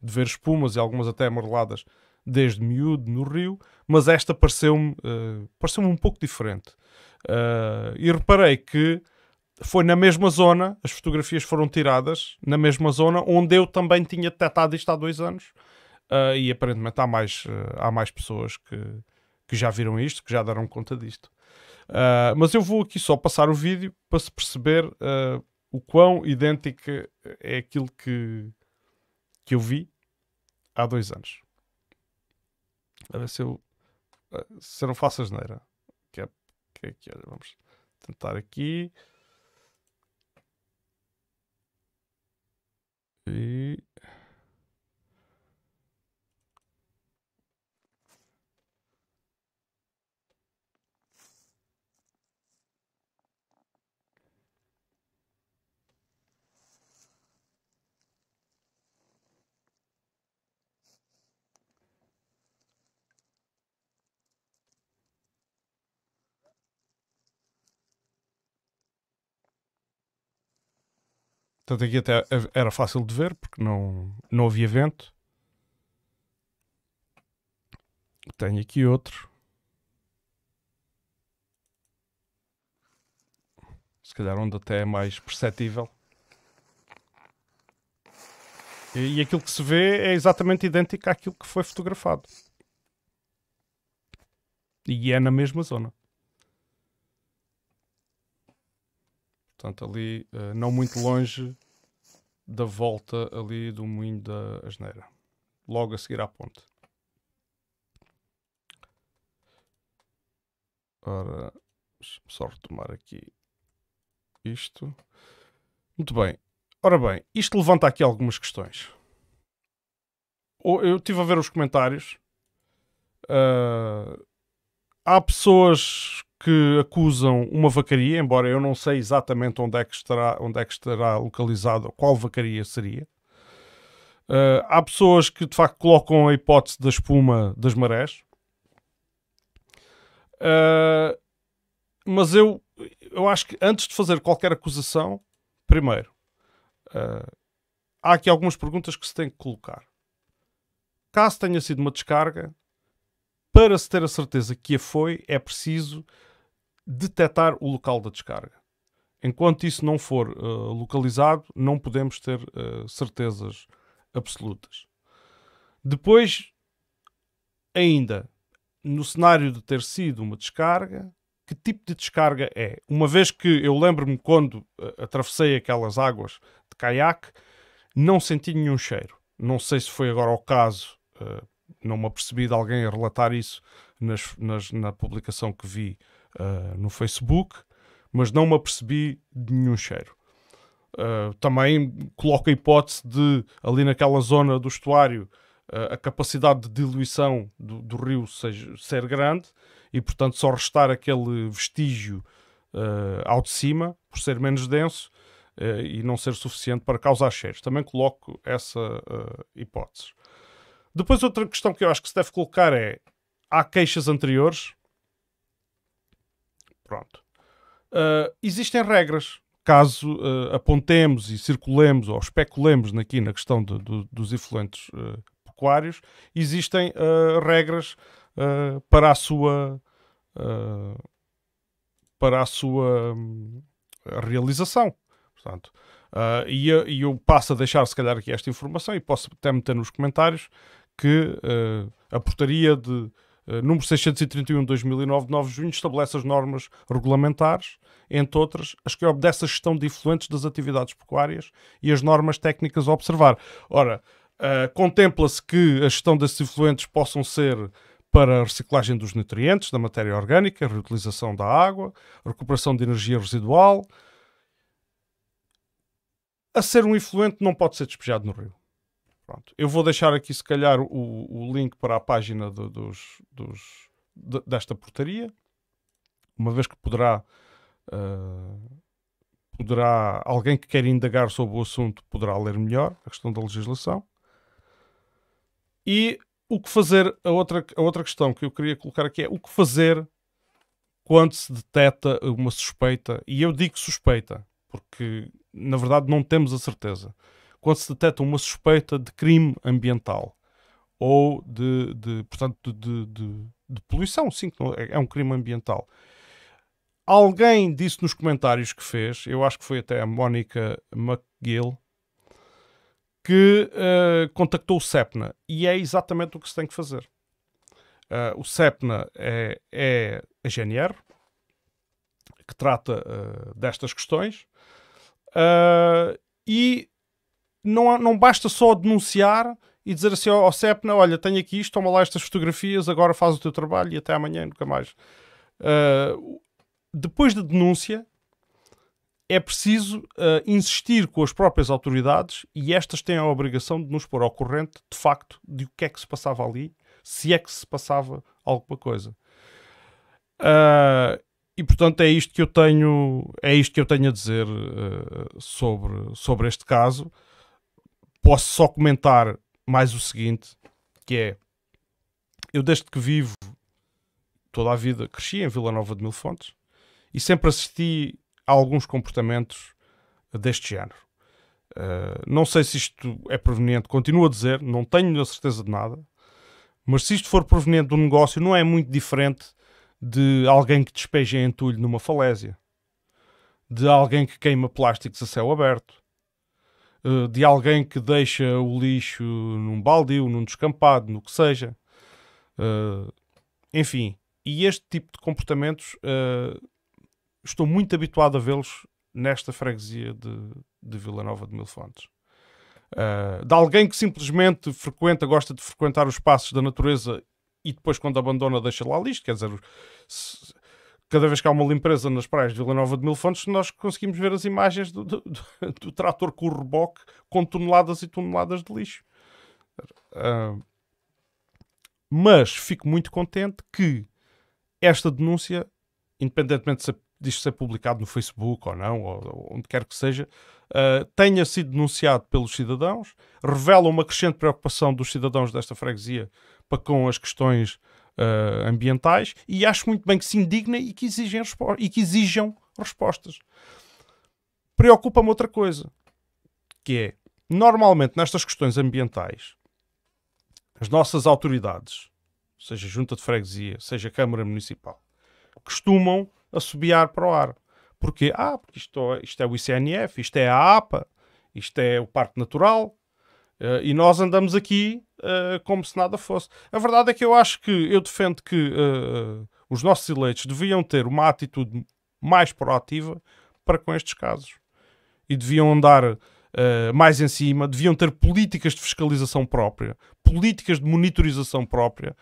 de ver espumas e algumas até amareladas desde miúdo no rio, mas esta pareceu-me uh, eh, pareceu um pouco diferente. Uh, e reparei que foi na mesma zona, as fotografias foram tiradas na mesma zona onde eu também tinha detectado isto há dois anos. Uh, e aparentemente há mais, uh, há mais pessoas que, que já viram isto, que já deram conta disto. Uh, mas eu vou aqui só passar o vídeo para se perceber o quão idêntico é aquilo que, que eu vi há dois anos. A ver se eu. Se eu não faço asneira. Que é, que é vamos tentar aqui. 诶。Portanto, aqui até era fácil de ver porque não, não havia vento. Tenho aqui outro. Se calhar onde até é mais perceptível. E, e aquilo que se vê é exatamente idêntico àquilo que foi fotografado. E é na mesma zona. Portanto, ali uh, não muito longe da volta ali do moinho da asneira. Logo a seguir à ponte. Ora, só retomar aqui isto. Muito bem. Ora bem, isto levanta aqui algumas questões. Eu estive a ver os comentários. Uh, há pessoas que acusam uma vacaria, embora eu não sei exatamente onde é que estará, onde é que estará localizado, qual vacaria seria. Uh, há pessoas que de facto colocam a hipótese da espuma das marés. Uh, mas eu, eu acho que antes de fazer qualquer acusação, primeiro, uh, há aqui algumas perguntas que se tem que colocar. Caso tenha sido uma descarga, para se ter a certeza que a foi, é preciso detectar o local da descarga. Enquanto isso não for uh, localizado, não podemos ter uh, certezas absolutas. Depois, ainda no cenário de ter sido uma descarga, que tipo de descarga é? Uma vez que eu lembro-me quando uh, atravessei aquelas águas de caiaque, não senti nenhum cheiro. Não sei se foi agora o caso, não me apercebi de alguém a relatar isso nas, nas, na publicação que vi uh, no Facebook, mas não me apercebi de nenhum cheiro. Uh, também coloco a hipótese de, ali naquela zona do estuário, uh, a capacidade de diluição do, do rio seja, ser grande e, portanto, só restar aquele vestígio ao de cima, por ser menos denso, e não ser suficiente para causar cheiros. Também coloco essa hipótese. Depois, outra questão que eu acho que se deve colocar é: há queixas anteriores? Pronto. Uh, existem regras. Caso uh, apontemos e circulemos ou especulemos aqui na questão de, de, dos influentes uh, ah, pecuários, existem regras para a sua para a sua hum, realização. Portanto, Uh, e, eu, e, eu, passo a deixar, se calhar, aqui esta informação e posso até meter nos comentários que uh, a portaria de eh, número 631 de 2009, de 9 de junho, estabelece as normas regulamentares, entre outras, as que obedecem à gestão de influentes das atividades pecuárias e as normas técnicas a observar. Ora, uh, contempla-se que a gestão desses influentes possam ser para a reciclagem dos nutrientes, da matéria orgânica, reutilização da água, recuperação de energia residual. A ser um influente não pode ser despejado no rio. Pronto. Eu vou deixar aqui, se calhar, o, o link para a página do, dos, dos, de, desta portaria, uma vez que poderá, uh, poderá alguém que queira indagar sobre o assunto poderá ler melhor a questão da legislação. E o que fazer, a outra, a outra questão que eu queria colocar aqui é o que fazer quando se detecta uma suspeita, e eu digo suspeita, porque na verdade não temos a certeza quando se detecta uma suspeita de crime ambiental ou de, de portanto, de, de, de, poluição, sim, é, é um crime ambiental. Alguém disse nos comentários que fez, eu acho que foi até a Mónica McGill, que uh, contactou o SEPNA e é exatamente o que se tem que fazer. Uh, o SEPNA é, é a GNR, que trata uh, destas questões, e não, não basta só denunciar e dizer assim ao, ao CEPNA, olha, tenho aqui isto, toma lá estas fotografias, agora faz o teu trabalho e até amanhã, nunca mais. Uh, depois da denúncia, é preciso uh, insistir com as próprias autoridades e estas têm a obrigação de nos pôr ao corrente, de facto, de o que é que se passava ali, se é que se passava alguma coisa. Uh, e portanto é isto que eu tenho, é isto que eu tenho a dizer uh, sobre, sobre este caso posso só comentar mais o seguinte, que é eu desde que vivo toda a vida cresci em Vila Nova de Mil Fontes e sempre assisti a alguns comportamentos deste género. Uh, não sei se isto é proveniente, continuo a dizer, não tenho a certeza de nada, mas se isto for proveniente de um negócio, não é muito diferente de alguém que despeja entulho numa falésia, de alguém que queima plásticos a céu aberto, eh, de alguém que deixa o lixo num baldio, num descampado, no que seja. Uh, enfim, e este tipo de comportamentos eh, estou muito habituado a vê-los nesta freguesia de, de Vila Nova de Mil Fontes. Uh, de alguém que simplesmente frequenta, gosta de frequentar os espaços da natureza e depois, quando abandona, deixa lá lixo. Quer dizer, se, cada vez que há uma limpeza nas praias de Vila Nova de Mil Fontes, nós conseguimos ver as imagens do, do, do, do trator com o reboque com toneladas e toneladas de lixo. Uh, mas fico muito contente que esta denúncia, independentemente de ser, disto ser publicado no Facebook ou não, ou, ou onde quer que seja, uh, tenha sido denunciado pelos cidadãos, revela uma crescente preocupação dos cidadãos desta freguesia para com as questões uh, ambientais e acho muito bem que se indigna e que, exigem e que exijam respostas. Preocupa-me outra coisa, que é, normalmente nestas questões ambientais, as nossas autoridades, seja junta de freguesia, seja Câmara Municipal, costumam assobiar para o ar. Porque, ah, porque isto, isto é o ICNF, isto é a APA, isto é o Parque Natural, Uh, e nós andamos aqui uh, como se nada fosse. A verdade é que eu acho que eu defendo que uh, os nossos eleitos deviam ter uma atitude mais proativa para com estes casos e deviam andar mais em cima, deviam ter políticas de fiscalização própria, políticas de monitorização própria.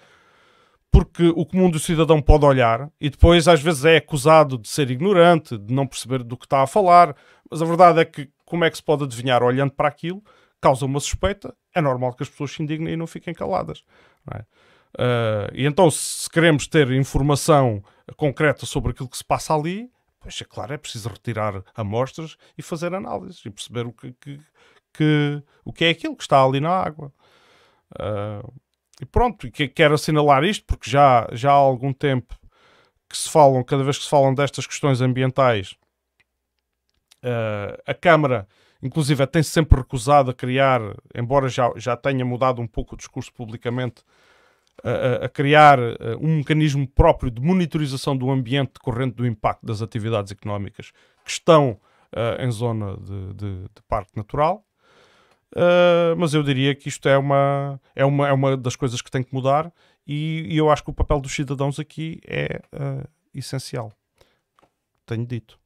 Porque o comum do cidadão pode olhar e depois às vezes é acusado de ser ignorante, de não perceber do que está a falar, mas a verdade é que como é que se pode adivinhar olhando para aquilo? causa uma suspeita, é normal que as pessoas se indignem e não fiquem caladas. Não é? Uh, e então, se queremos ter informação concreta sobre aquilo que se passa ali, pois é claro, é preciso retirar amostras e fazer análises e perceber o que, que, que o que é aquilo que está ali na água. Uh, e pronto, quero assinalar isto porque já, já há algum tempo que se falam, cada vez que se falam destas questões ambientais, uh, a Câmara inclusive tem-se sempre recusado a criar, embora já, já tenha mudado um pouco o discurso publicamente, a, a, criar eh, um mecanismo próprio de monitorização do ambiente decorrente do impacto das atividades económicas que estão uh, em zona de, de, de parque natural. Uh, mas eu diria que isto é uma, é, uma, é uma das coisas que tem que mudar, e, e eu acho que o papel dos cidadãos aqui é uh, essencial. Tenho dito.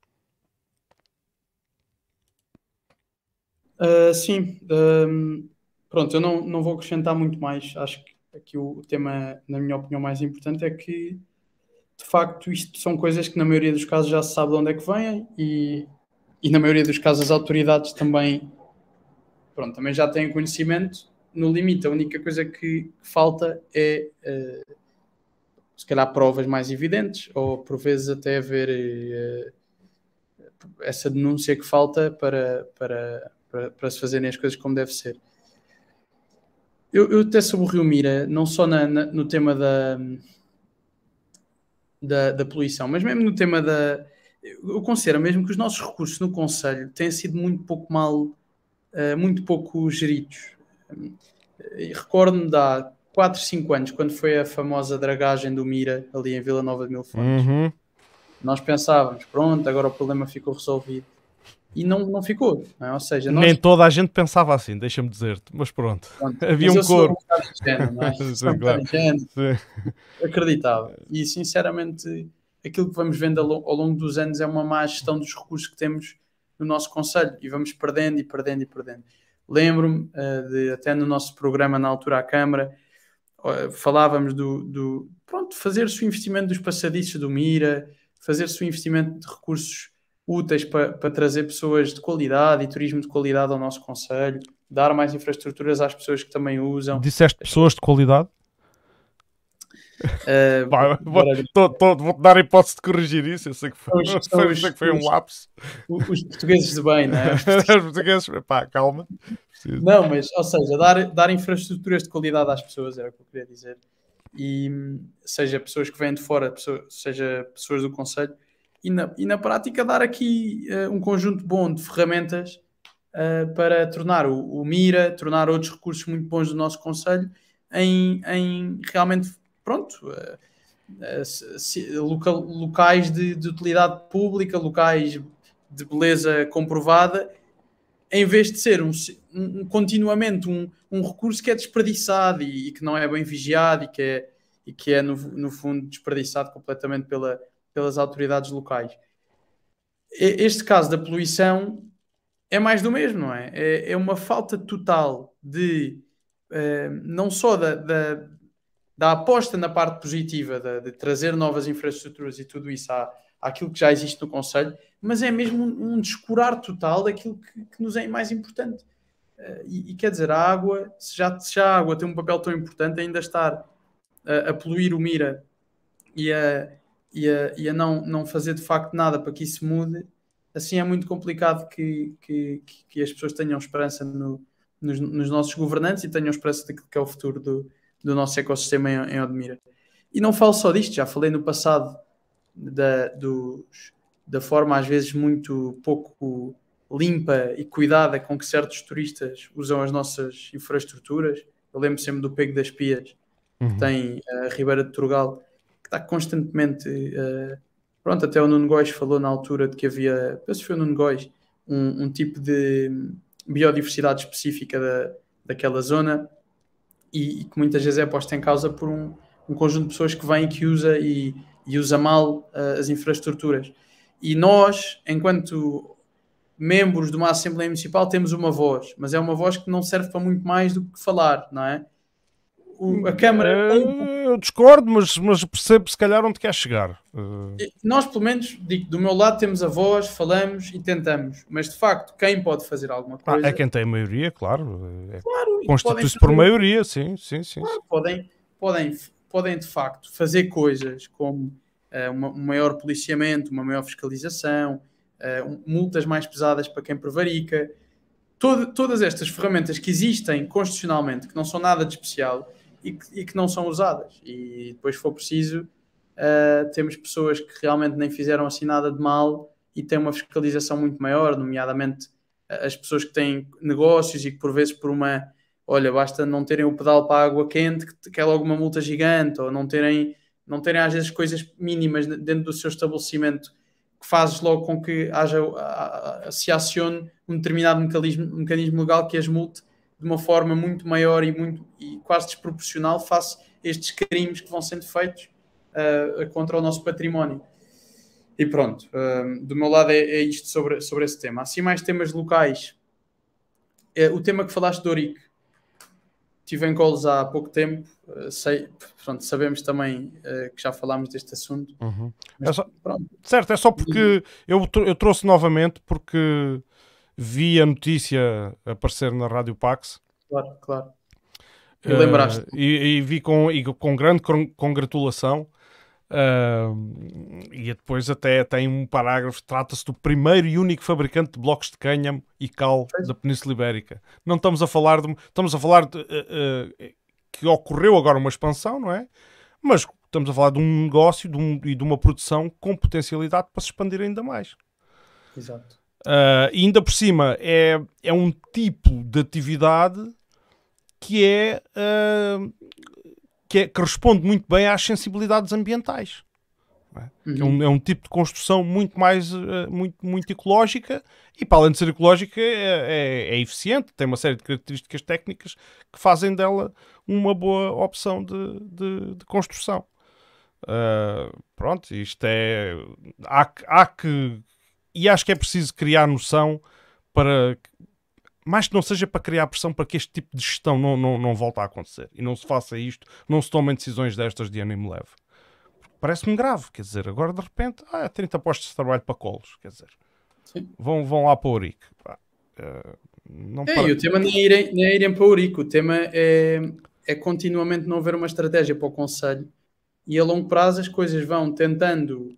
Uh, sim, ah, pronto, eu não, não vou acrescentar muito mais. Acho que aqui o tema, na minha opinião, mais importante é que, de facto, isto são coisas que na maioria dos casos já se sabe de onde é que vêm e, e na maioria dos casos as autoridades também, pronto, também já têm conhecimento. No limite, a única coisa que falta é, uh, se calhar, provas mais evidentes ou, por vezes, até haver uh, essa denúncia que falta para... para para, se fazerem as coisas como deve ser. Eu, eu até sobre o Rio Mira, não só na, na, no tema da, da, da, poluição, mas mesmo no tema da. Eu considero mesmo que os nossos recursos no Conselho têm sido muito pouco mal, eh, muito pouco geridos. Recordo-me da 4, 5 anos, quando foi a famosa dragagem do Mira, ali em Vila Nova de Mil Fontes, uhum. nós pensávamos, pronto, agora o problema ficou resolvido e não, não ficou. Não é? Ou seja, nós... Nem toda a gente pensava assim, deixa-me dizer-te, mas pronto. pronto. Havia mas um corpo é? Acreditava. E sinceramente, aquilo que vamos vendo ao longo dos anos é uma má gestão dos recursos que temos no nosso conselho e vamos perdendo e perdendo e perdendo. Lembro-me uh, de até no nosso programa na altura à Câmara uh, falávamos do, do pronto fazer-se o investimento dos passadiços do Mira, fazer-se o investimento de recursos úteis para, para trazer pessoas de qualidade e turismo de qualidade ao nosso Conselho, dar mais infraestruturas às pessoas que também usam. Disseste pessoas de qualidade? Uh, Vou-te dar a hipótese de corrigir isso. Eu sei que foi, os, os, sei que foi um lapso. Os, portugueses de bem, não é? Os portugueses, pá, calma. Preciso. Não, mas, ou seja, dar, dar infraestruturas de qualidade às pessoas, era o que eu queria dizer. E hum, seja pessoas que vêm de fora, pessoa, seja pessoas do Conselho, e na, e na prática dar aqui uh, um conjunto bom de ferramentas uh, para tornar o, o, Mira, tornar outros recursos muito bons do nosso Conselho em, em realmente, pronto, uh, se, locais de, de, utilidade pública, locais de beleza comprovada, em vez de ser um, um continuamente um, um, recurso que é desperdiçado e, e, que não é bem vigiado e que é, e que é no, no fundo, desperdiçado completamente pela pelas autoridades locais. Este caso da poluição é mais do mesmo, não é? É, é uma falta total de uh, não só da, da, da, aposta na parte positiva de, de, trazer novas infraestruturas e tudo isso à, àquilo que já existe no Conselho, mas é mesmo um, um descurar total daquilo que, que, nos é mais importante. Uh, e, e, quer dizer, a água, se já, se já, a água tem um papel tão importante, ainda estar a poluir o Mira e a, e a, e a não, não fazer de facto nada para que isso mude, assim é muito complicado que, que, que as pessoas tenham esperança no, nos, nos, nossos governantes e tenham esperança daquilo que é o futuro do, do nosso ecossistema em, em Odmira. E não falo só disto, já falei no passado da, dos, da forma às vezes muito pouco limpa e cuidada com que certos turistas usam as nossas infraestruturas. Eu lembro sempre do Pego das Pias, uhum. que tem a Ribeira de Turgal, está constantemente. Uh, pronto, até o Nuno Góis falou na altura de que havia, penso que foi o Nuno Góis, um, um, tipo de biodiversidade específica da, daquela zona e, e, que muitas vezes é posta em causa por um, um conjunto de pessoas que vem que usa e, e usa mal uh, as infraestruturas. E nós, enquanto membros de uma Assembleia Municipal, temos uma voz, mas é uma voz que não serve para muito mais do que falar, não é? O, a Câmara. Eh, eu discordo, mas, mas percebo se calhar onde quer chegar. Nós, pelo menos, digo, do meu lado temos a voz, falamos e tentamos, mas de facto, quem pode fazer alguma coisa? Ah, é quem tem maioria, claro. É, claro Constitui-se por maioria, sim, sim, sim. Claro, podem, podem, podem de facto fazer coisas como uh, um maior policiamento, uma maior fiscalização, uh, multas mais pesadas para quem prevarica. Todo, todas estas ferramentas que existem constitucionalmente, que não são nada de especial, e que, e que não são usadas. E depois, se for preciso, uh, temos pessoas que realmente nem fizeram assim nada de mal e têm uma fiscalização muito maior, nomeadamente eh, as pessoas que têm negócios e que, por vezes, por uma. Olha, basta não terem o pedal para a água quente, que, que é logo uma multa gigante, ou não terem, não terem às vezes coisas mínimas dentro do seu estabelecimento que fazes logo com que haja, se acione um determinado mecanismo, mecanismo legal que as multe de uma forma muito maior e, muito, e quase desproporcional face a estes crimes que vão sendo feitos uh, contra o nosso património. E pronto, uh, do meu lado é, é, isto sobre, sobre esse tema. Assim, mais temas locais. É, o tema que falaste do Oric, tive em calls há pouco tempo, uh, sei, pronto, sabemos também eh, que já falámos deste assunto. Uhum. Mas, é só, certo, é só porque uhum. eu, eu trouxe novamente, porque vi a notícia aparecer na Rádio Pax. Claro, claro. E uh, eh, lembraste. E, e, vi com, e com grande congratulação. Uh, e depois até tem um parágrafo, trata-se do primeiro e único fabricante de blocos de cânhamo e cal da Península Ibérica. Não estamos a falar de... Estamos a falar de, uh, que ocorreu agora uma expansão, não é? Mas estamos a falar de um negócio de um, e de uma produção com potencialidade para se expandir ainda mais. Exato. Uh, e ainda por cima, é, é um tipo de atividade que é, uh, que é, que responde muito bem às sensibilidades ambientais. É? é? um, é um tipo de construção muito mais ah, muito, muito ecológica e para além de ser ecológica é, é, é, eficiente, tem uma série de características técnicas que fazem dela uma boa opção de, de, de construção. Uh, pronto, isto é há, há que e acho que é preciso criar noção para mais que não seja para criar pressão para que este tipo de gestão não, não, não volte a acontecer e não se faça isto, não se tomem decisões destas de ânimo leve. Parece-me grave, quer dizer, agora de repente há ah, 30 é postos de trabalho para colos, quer dizer, Sim. vão, vão lá para o Urique. Eh, é, para... o tema nem é, irem, é irem para o Urique, o tema é, é continuamente não haver uma estratégia para o Conselho e a longo prazo as coisas vão tentando,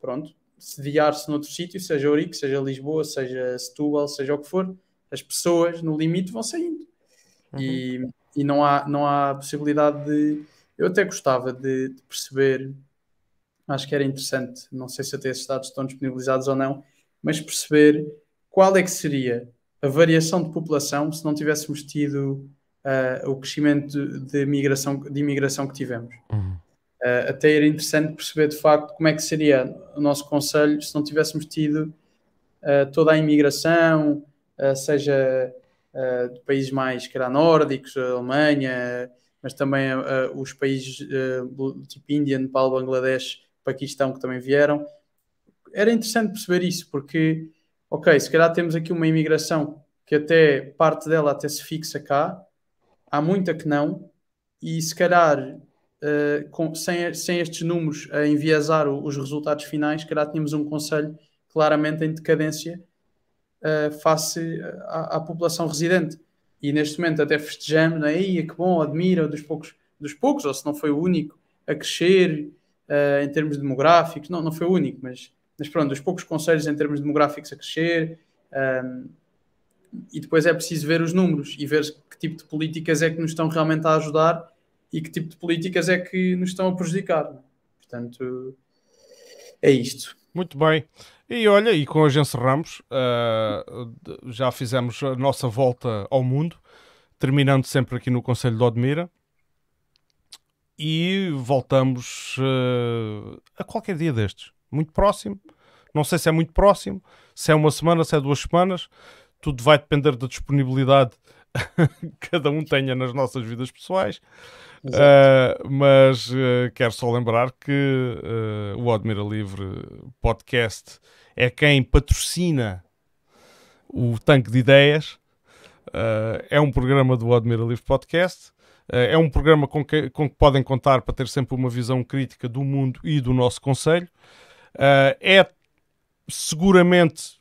pronto, sediar-se noutro sítio, seja Ourique, seja Lisboa, seja Setúbal, seja o que for, as pessoas no limite vão saindo. Uhum. E, e não, há, não há possibilidade de. Eu até gostava de, de, perceber, acho que era interessante, não sei se até esses dados estão disponibilizados ou não, mas perceber qual é que seria a variação de população se não tivéssemos tido uh, o crescimento de, de, migração, de imigração que tivemos. Uhum. Uh, até era interessante perceber de facto como é que seria o nosso conselho se não tivéssemos tido uh, toda a imigração, uh, seja de países mais que nórdicos, a Alemanha, mas também os países tipo Índia, Nepal, Bangladesh, Paquistão que também vieram. Era interessante perceber isso, porque, ok, se calhar temos aqui uma imigração que até parte dela até se fixa cá, há muita que não, e se calhar uh, com, sem, sem estes números a enviesar o, os resultados finais, que lá tínhamos um conselho claramente em decadência uh, face eh, à, à, população residente. E neste momento até festejamos, né? Ia, que bom, admira, dos poucos, dos poucos, ou se não foi o único, a crescer uh, em termos demográficos, não, não foi o único, mas, mas pronto, dos poucos conselhos em termos demográficos a crescer, um, ehm, e depois é preciso ver os números e ver que tipo de políticas é que nos estão realmente a ajudar e que tipo de políticas é que nos estão a prejudicar. Portanto, é isto. Muito bem. E olha, e com a Agência Ramos, uh, ah, já fizemos a nossa volta ao mundo, terminando sempre aqui no Conselho de Odmira. E voltamos uh, a qualquer dia destes. Muito próximo. Não sei se é muito próximo, se é uma semana, se é duas semanas. Tudo vai depender da disponibilidade cada um tenha nas nossas vidas pessoais. Uh, mas uh, quero só lembrar que uh, o Admira Livre podcast é quem patrocina o Tanque de Ideias. é um programa do Admira Livre Podcast. é um programa com que, com que podem contar para ter sempre uma visão crítica do mundo e do nosso Conselho. é seguramente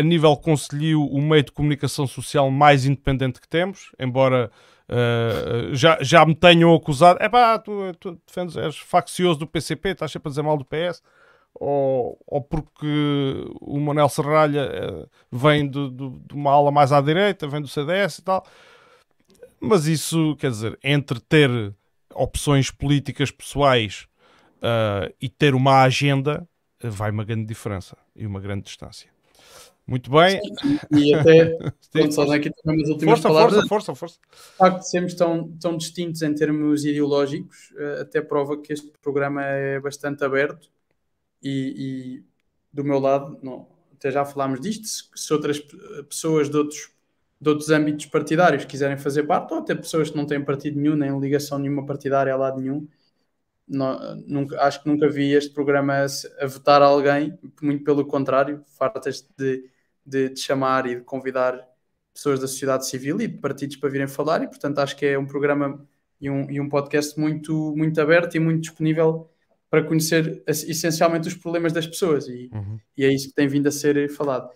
a nível conselheiro, o meio de comunicação social mais independente que temos, embora uh, já, já me tenham acusado, é pá, tu, tu defendes, és faccioso do PCP, estás sempre a dizer mal do PS, ou, ou porque o Manuel Serralha eh, vem de, de, de uma ala mais à direita, vem do CDS e tal. Mas isso, quer dizer, entre ter opções políticas pessoais uh, e ter uma agenda, vai uma grande diferença e uma grande distância. Muito bem. E até, pronto, aqui também as últimas força, palavras. Força, força, força. O facto de sermos tão, tão distintos em termos ideológicos eh, até prova que este programa é bastante aberto e, e do meu lado, não, até já falámos disto, se outras pessoas de outros, de outros âmbitos partidários quiserem fazer parte, ou até pessoas que não têm partido nenhum, nem ligação nenhuma partidária a lado nenhum, não, nunca, acho que nunca vi este programa a votar alguém, muito pelo contrário, fartas de, de, de, chamar e de convidar pessoas da sociedade civil e de partidos para virem falar, e portanto acho que é um programa e um, e um podcast muito, muito aberto e muito disponível para conhecer essencialmente os problemas das pessoas, e, uhum. e é isso que tem vindo a ser falado.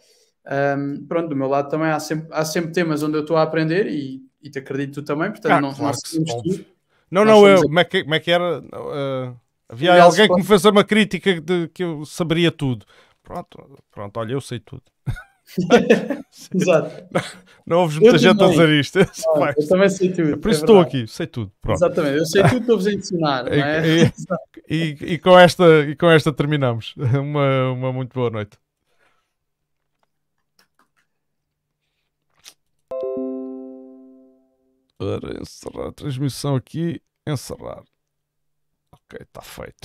Um, pronto, do meu lado também há sempre, há sempre temas onde eu estou a aprender e, e te acredito tu também, portanto ah, não, claro não seguimos tudo não, não, eu, como, é que, como é que era? Uh, havia Aliás, alguém que me fez uma crítica de que eu saberia tudo. Pronto, pronto, olha, eu sei tudo. Exato. Não, não ouves muita eu gente também. a dizer isto. É não, eu também sei tudo. É por isso é estou aqui, sei tudo. Pronto. Exatamente, eu sei tudo, estou-vos a ensinar. é? e, e, e, com esta, e com esta terminamos. Uma, uma muito boa noite. para encerrar a transmissão aqui. Encerrar. Ok, está feito.